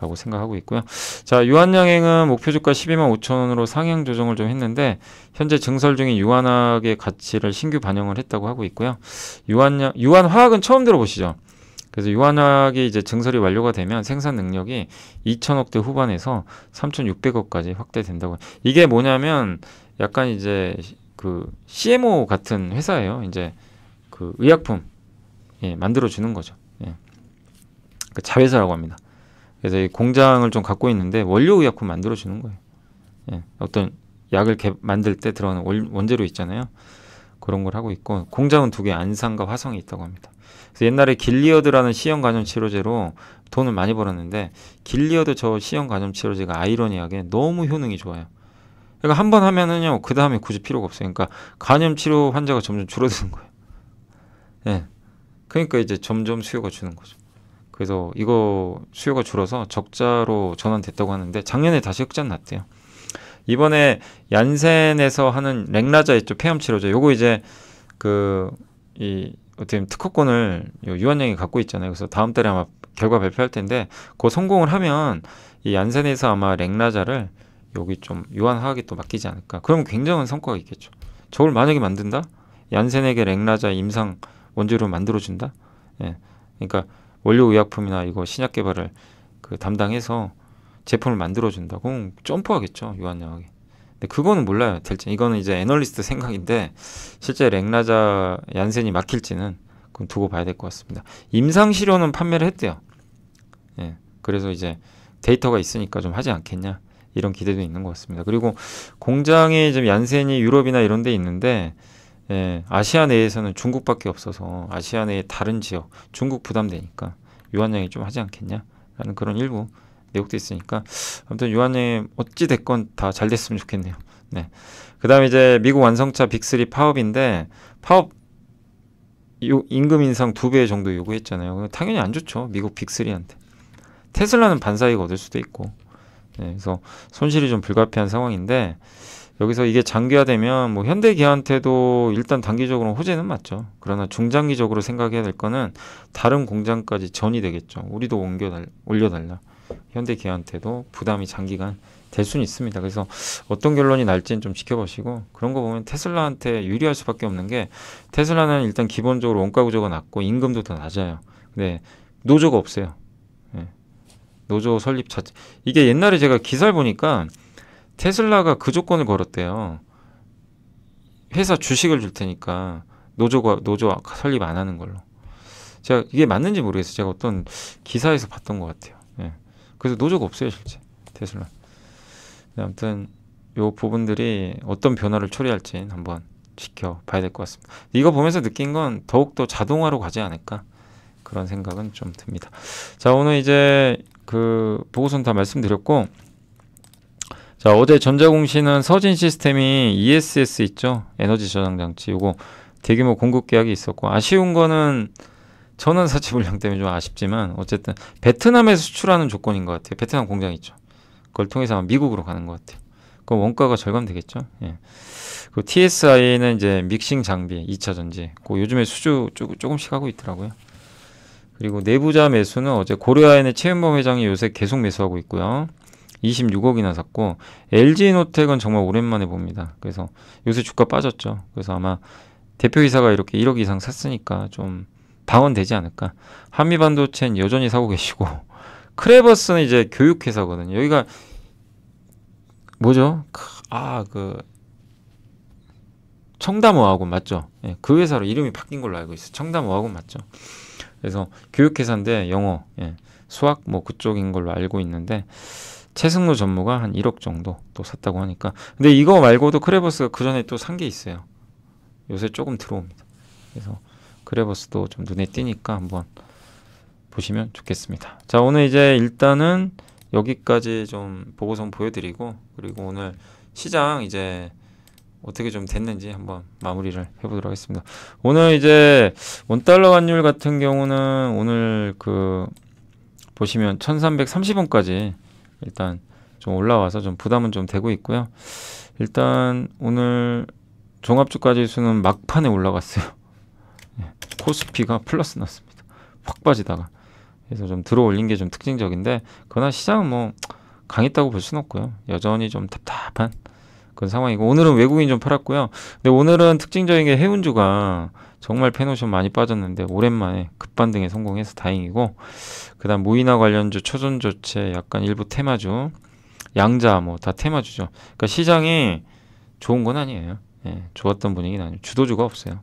라고 생각하고 있고요. 자, 유한양행은 목표 주가 12만 5천 원으로 상향 조정을 좀 했는데 현재 증설 중인 유한학의 가치를 신규 반영을 했다고 하고 있고요. 유한양 유한화학은 처음 들어보시죠. 그래서 유한학이 이제 증설이 완료가 되면 생산 능력이 2천억대 후반에서 3,600억까지 확대된다고. 이게 뭐냐면 약간 이제 그 CMO 같은 회사예요. 이제 그 의약품 예, 만들어 주는 거죠. 예. 그 자회사라고 합니다. 그래서 이 공장을 좀 갖고 있는데 원료 의약품 만들어 주는 거예요. 예. 어떤 약을 개, 만들 때 들어가는 월, 원재료 있잖아요. 그런 걸 하고 있고 공장은 두 개 안산과 화성에 있다고 합니다. 그래서 옛날에 길리어드라는 시형 간염 치료제로 돈을 많이 벌었는데 길리어드 저 시형 간염 치료제가 아이러니하게 너무 효능이 좋아요. 그러니까 한 번 하면은요 그 다음에 굳이 필요가 없으니까 그러니까 간염 치료 환자가 점점 줄어드는 거예요. 예. 그러니까 이제 점점 수요가 주는 거죠. 그래서 이거 수요가 줄어서 적자로 전환됐다고 하는데 작년에 다시 흑자는 났대요. 이번에 얀센에서 하는 렉라자 있죠 폐암 치료제 요거 이제 그 이 어떻게 보면 특허권을 유한양이 갖고 있잖아요. 그래서 다음 달에 아마 결과 발표할 텐데 그 성공을 하면 이 얀센에서 아마 렉라자를 여기 좀요한하게또 맡기지 않을까 그럼 굉장한 성과가 있겠죠 저걸 만약에 만든다 얀센에게 랭라자 임상 원재료 를 만들어준다 예. 그러니까 원료의약품이나 이거 신약 개발을 그 담당해서 제품을 만들어준다 그럼 점프하겠죠 요한양학이 근데 그거는 몰라요 될지 이거는 이제 애널리스트 생각인데 실제 랭라자 얀센이 막힐지는 그건 두고 봐야 될 것 같습니다 임상 실료은 판매를 했대요 예. 그래서 이제 데이터가 있으니까 좀 하지 않겠냐 이런 기대도 있는 것 같습니다. 그리고 공장이 지금 얀센이 유럽이나 이런 데 있는데 예, 아시아 내에서는 중국밖에 없어서 아시아 내의 다른 지역 중국 부담되니까 유한양이 좀 하지 않겠냐라는 그런 일부 내국도 있으니까 아무튼 유한양이 어찌 됐건 다 잘 됐으면 좋겠네요. 네. 그다음에 이제 미국 완성차 빅3 파업인데 파업 요, 임금 인상 두 배 정도 요구했잖아요. 당연히 안 좋죠. 미국 빅3한테. 테슬라는 반사익 얻을 수도 있고 네, 그래서 손실이 좀 불가피한 상황인데 여기서 이게 장기화되면 뭐 현대기아한테도 일단 단기적으로 호재는 맞죠. 그러나 중장기적으로 생각해야 될 거는 다른 공장까지 전이 되겠죠. 우리도 옮겨달, 올려달라. 현대기아한테도 부담이 장기간 될 수는 있습니다. 그래서 어떤 결론이 날지는 좀 지켜보시고 그런 거 보면 테슬라한테 유리할 수밖에 없는 게 테슬라는 일단 기본적으로 원가 구조가 낮고 임금도 더 낮아요. 근데 노조가 없어요. 노조 설립 자체 이게 옛날에 제가 기사를 보니까 테슬라가 그 조건을 걸었대요. 회사 주식을 줄 테니까 노조가 노조 설립 안 하는 걸로. 제가 이게 맞는지 모르겠어요. 제가 어떤 기사에서 봤던 것 같아요. 예. 그래서 노조가 없어요 실제 테슬라. 아무튼 요 부분들이 어떤 변화를 초래할지 한번 지켜봐야 될 것 같습니다. 이거 보면서 느낀 건 더욱더 자동화로 가지 않을까 그런 생각은 좀 듭니다. 자 오늘 이제 그 보고서는 다 말씀드렸고 자 어제 전자공시는 서진 시스템이 ESS 있죠 에너지 저장 장치 이거 대규모 공급 계약이 있었고 아쉬운 거는 전원 사치 불량 때문에 좀 아쉽지만 어쨌든 베트남에 수출하는 조건인 것 같아요 베트남 공장 있죠 그걸 통해서 아마 미국으로 가는 것 같아요 그럼 원가가 절감되겠죠 예. 그 TSI는 이제 믹싱 장비 2차 전지 그 요즘에 수주 조금씩 하고 있더라고요 그리고 내부자 매수는 어제 고려아연의 최은범 회장이 요새 계속 매수하고 있고요. 26억이나 샀고 LG노텍은 정말 오랜만에 봅니다. 그래서 요새 주가 빠졌죠. 그래서 아마 대표이사가 이렇게 1억 이상 샀으니까 좀 방언되지 않을까. 한미반도체는 여전히 사고 계시고 크레버스는 이제 교육회사거든요. 여기가 뭐죠? 아 그 청담어학원 맞죠? 예, 그 회사로 이름이 바뀐 걸로 알고 있어요. 청담어학원 맞죠? 그래서 교육회사인데 영어, 예, 수학 뭐 그쪽인 걸로 알고 있는데 최승로 전무가 한 1억 정도 또 샀다고 하니까 근데 이거 말고도 크레버스가 그 전에 또 산 게 있어요. 요새 조금 들어옵니다. 그래서 크레버스도 좀 눈에 띄니까 한번 보시면 좋겠습니다. 자 오늘 이제 일단은 여기까지 좀 보고서 보여드리고 그리고 오늘 시장 이제 어떻게 좀 됐는지 한번 마무리를 해보도록 하겠습니다. 오늘 이제 원달러 환율 같은 경우는 오늘 그 보시면 1330원까지 일단 좀 올라와서 좀 부담은 좀 되고 있고요. 일단 오늘 종합주까지수는 막판에 올라갔어요. 예, 코스피가 플러스 났습니다. 확 빠지다가 그래서 좀 들어올린 게 좀 특징적인데 그러나 시장은 뭐 강했다고 볼 수는 없고요. 여전히 좀 답답한 그런 상황이고 오늘은 외국인 좀 팔았고요. 근데 오늘은 특징적인 게 해운주가 정말 패노션 많이 빠졌는데 오랜만에 급반등에 성공해서 다행이고 그다음 무인화 관련주 초전 조체 약간 일부 테마주 양자 뭐 다 테마주죠. 그러니까 시장이 좋은 건 아니에요. 예, 좋았던 분위기는 아니에요. 주도주가 없어요.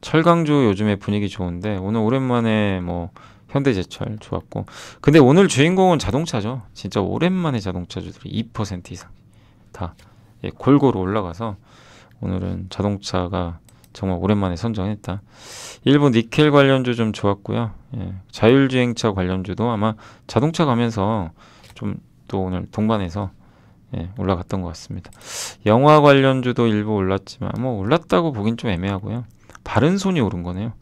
철강주 요즘에 분위기 좋은데 오늘 오랜만에 뭐 현대제철 좋았고 근데 오늘 주인공은 자동차죠. 진짜 오랜만에 자동차주들이 2% 이상 다 예, 골고루 올라가서 오늘은 자동차가 정말 오랜만에 선정했다. 일본 니켈 관련주 좀 좋았고요. 예, 자율주행차 관련주도 아마 자동차 가면서 좀 또 오늘 동반해서 예, 올라갔던 것 같습니다. 영화 관련주도 일부 올랐지만 뭐 올랐다고 보긴 좀 애매하고요. 바른 손이 오른 거네요.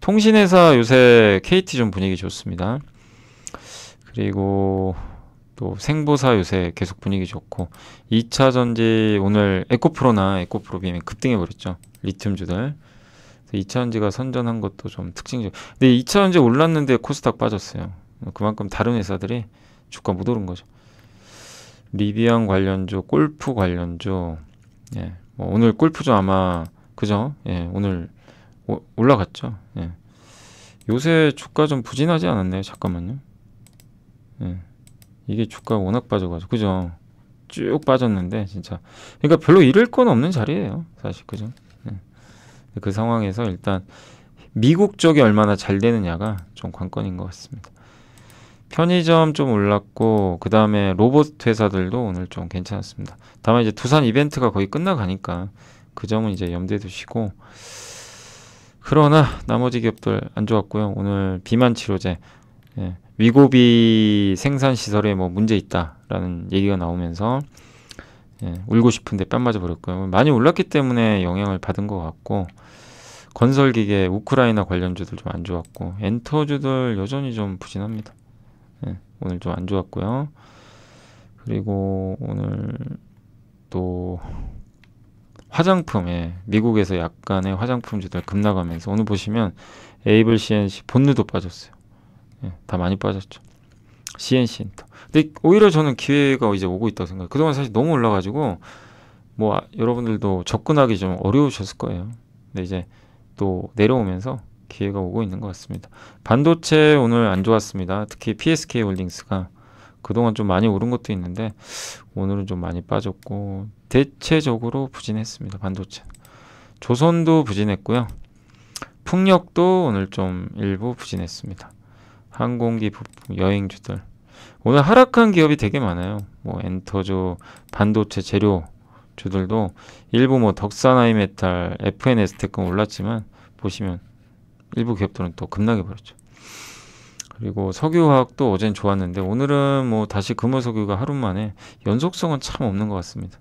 통신회사 요새 KT 좀 분위기 좋습니다. 그리고 또 생보사 요새 계속 분위기 좋고 2차 전지 오늘 에코프로나 에코프로 비하면 급등해 버렸죠. 리튬주들. 2차 전지가 선전한 것도 좀 특징적. 근데 2차 전지 올랐는데 코스닥 빠졌어요. 그만큼 다른 회사들이 주가 못 오른 거죠. 리비안 관련주, 골프 관련주. 예. 뭐 오늘 골프죠 아마 그죠? 예. 오늘 오, 올라갔죠. 예. 요새 주가 좀 부진하지 않았나요? 잠깐만요. 예. 이게 주가 워낙 빠져가지고 그죠? 쭉 빠졌는데 진짜 그러니까 별로 잃을 건 없는 자리예요 사실 그죠? 네. 그 상황에서 일단 미국 쪽이 얼마나 잘 되느냐가 좀 관건인 것 같습니다. 편의점 좀 올랐고 그 다음에 로봇 회사들도 오늘 좀 괜찮았습니다. 다만 이제 두산 이벤트가 거의 끝나가니까 그 점은 이제 염두에 두시고 그러나 나머지 기업들 안 좋았고요. 오늘 비만 치료제 예, 위고비 생산 시설에 뭐 문제 있다라는 얘기가 나오면서 예, 울고 싶은데 뺨 맞아 버렸고요. 많이 올랐기 때문에 영향을 받은 것 같고 건설 기계 우크라이나 관련주들 좀 안 좋았고 엔터주들 여전히 좀 부진합니다. 예, 오늘 좀 안 좋았고요. 그리고 오늘 또 화장품, 에 예, 미국에서 약간의 화장품주들 급락하면서 오늘 보시면 에이블 CNC 본느도 빠졌어요. 예, 다 많이 빠졌죠. CNC 엔터. 근데 오히려 저는 기회가 이제 오고 있다고 생각해요. 그동안 사실 너무 올라가지고 뭐 아, 여러분들도 접근하기 좀 어려우셨을 거예요. 근데 이제 또 내려오면서 기회가 오고 있는 것 같습니다. 반도체 오늘 안 좋았습니다. 특히 PSK 홀딩스가 그동안 좀 많이 오른 것도 있는데 오늘은 좀 많이 빠졌고 대체적으로 부진했습니다. 반도체. 조선도 부진했고요. 풍력도 오늘 좀 일부 부진했습니다. 항공기 부품, 여행주들. 오늘 하락한 기업이 되게 많아요. 뭐 엔터조, 반도체 재료 주들도 일부 뭐 덕산하이메탈, FNS 테크 올랐지만 보시면 일부 기업들은 또 급락해 버렸죠. 그리고 석유화학도 어젠 좋았는데 오늘은 뭐 다시 금호석유가 하루 만에 연속성은 참 없는 것 같습니다.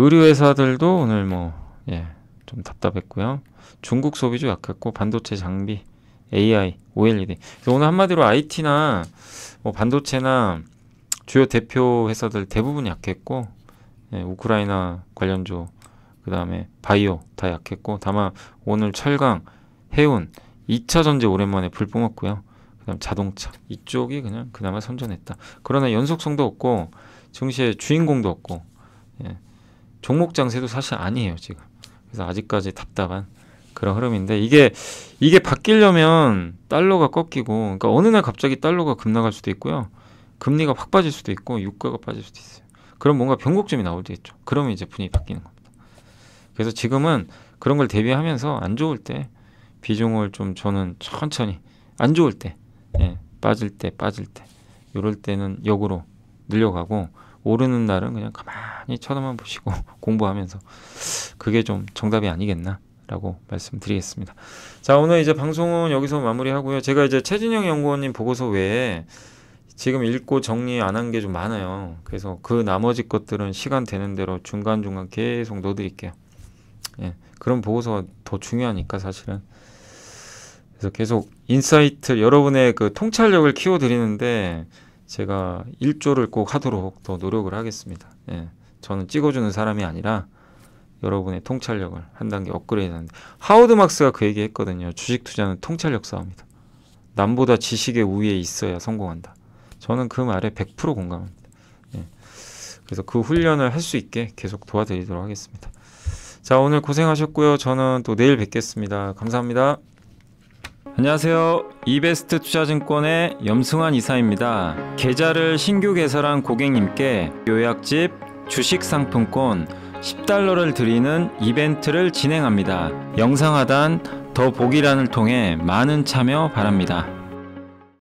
의류회사들도 오늘 뭐, 예, 좀 답답했고요. 중국 소비주 약했고 반도체 장비 AI, OLED. 그래서 오늘 한마디로 IT나 뭐 반도체나 주요 대표 회사들 대부분 이 약했고 예, 우크라이나 관련주 그 다음에 바이오 다 약했고 다만 오늘 철강, 해운, 2차 전지 오랜만에 불 뿜었고요. 그 다음 자동차 이쪽이 그냥 그나마 선전했다. 그러나 연속성도 없고 증시의 주인공도 없고 예, 종목 장세도 사실 아니에요 지금. 그래서 아직까지 답답한 그런 흐름인데 이게 이게 바뀌려면 달러가 꺾이고 그러니까 어느 날 갑자기 달러가 급락할 수도 있고요. 금리가 확 빠질 수도 있고 유가가 빠질 수도 있어요. 그럼 뭔가 변곡점이 나올 때 있죠. 그러면 이제 분위기 바뀌는 겁니다. 그래서 지금은 그런 걸 대비하면서 안 좋을 때 비중을 좀 저는 천천히 안 좋을 때 예, 빠질 때 빠질 때 이럴 때는 역으로 늘려가고 오르는 날은 그냥 가만히 쳐다만 보시고 공부하면서 그게 좀 정답이 아니겠나 라고 말씀드리겠습니다. 자, 오늘 이제 방송은 여기서 마무리하고요. 제가 이제 최진영 연구원님 보고서 외에 지금 읽고 정리 안 한 게 좀 많아요. 그래서 그 나머지 것들은 시간 되는 대로 중간중간 계속 넣어드릴게요. 예, 그런 보고서가 더 중요하니까 사실은. 그래서 계속 인사이트, 여러분의 그 통찰력을 키워드리는데 제가 일조를 꼭 하도록 더 노력을 하겠습니다. 예, 저는 찍어주는 사람이 아니라 여러분의 통찰력을 한 단계 업그레이드 하는데 하워드 막스가 그 얘기 했거든요. 주식 투자는 통찰력 싸움이다. 남보다 지식의 우위에 있어야 성공한다. 저는 그 말에 100% 공감합니다. 예. 그래서 그 훈련을 할 수 있게 계속 도와드리도록 하겠습니다. 자, 오늘 고생하셨고요. 저는 또 내일 뵙겠습니다. 감사합니다. 안녕하세요. 이베스트 투자증권의 염승환 이사입니다. 계좌를 신규 개설한 고객님께 요약집, 주식상품권, 10달러를 드리는 이벤트를 진행합니다. 영상 하단 더 보기란을 통해 많은 참여 바랍니다.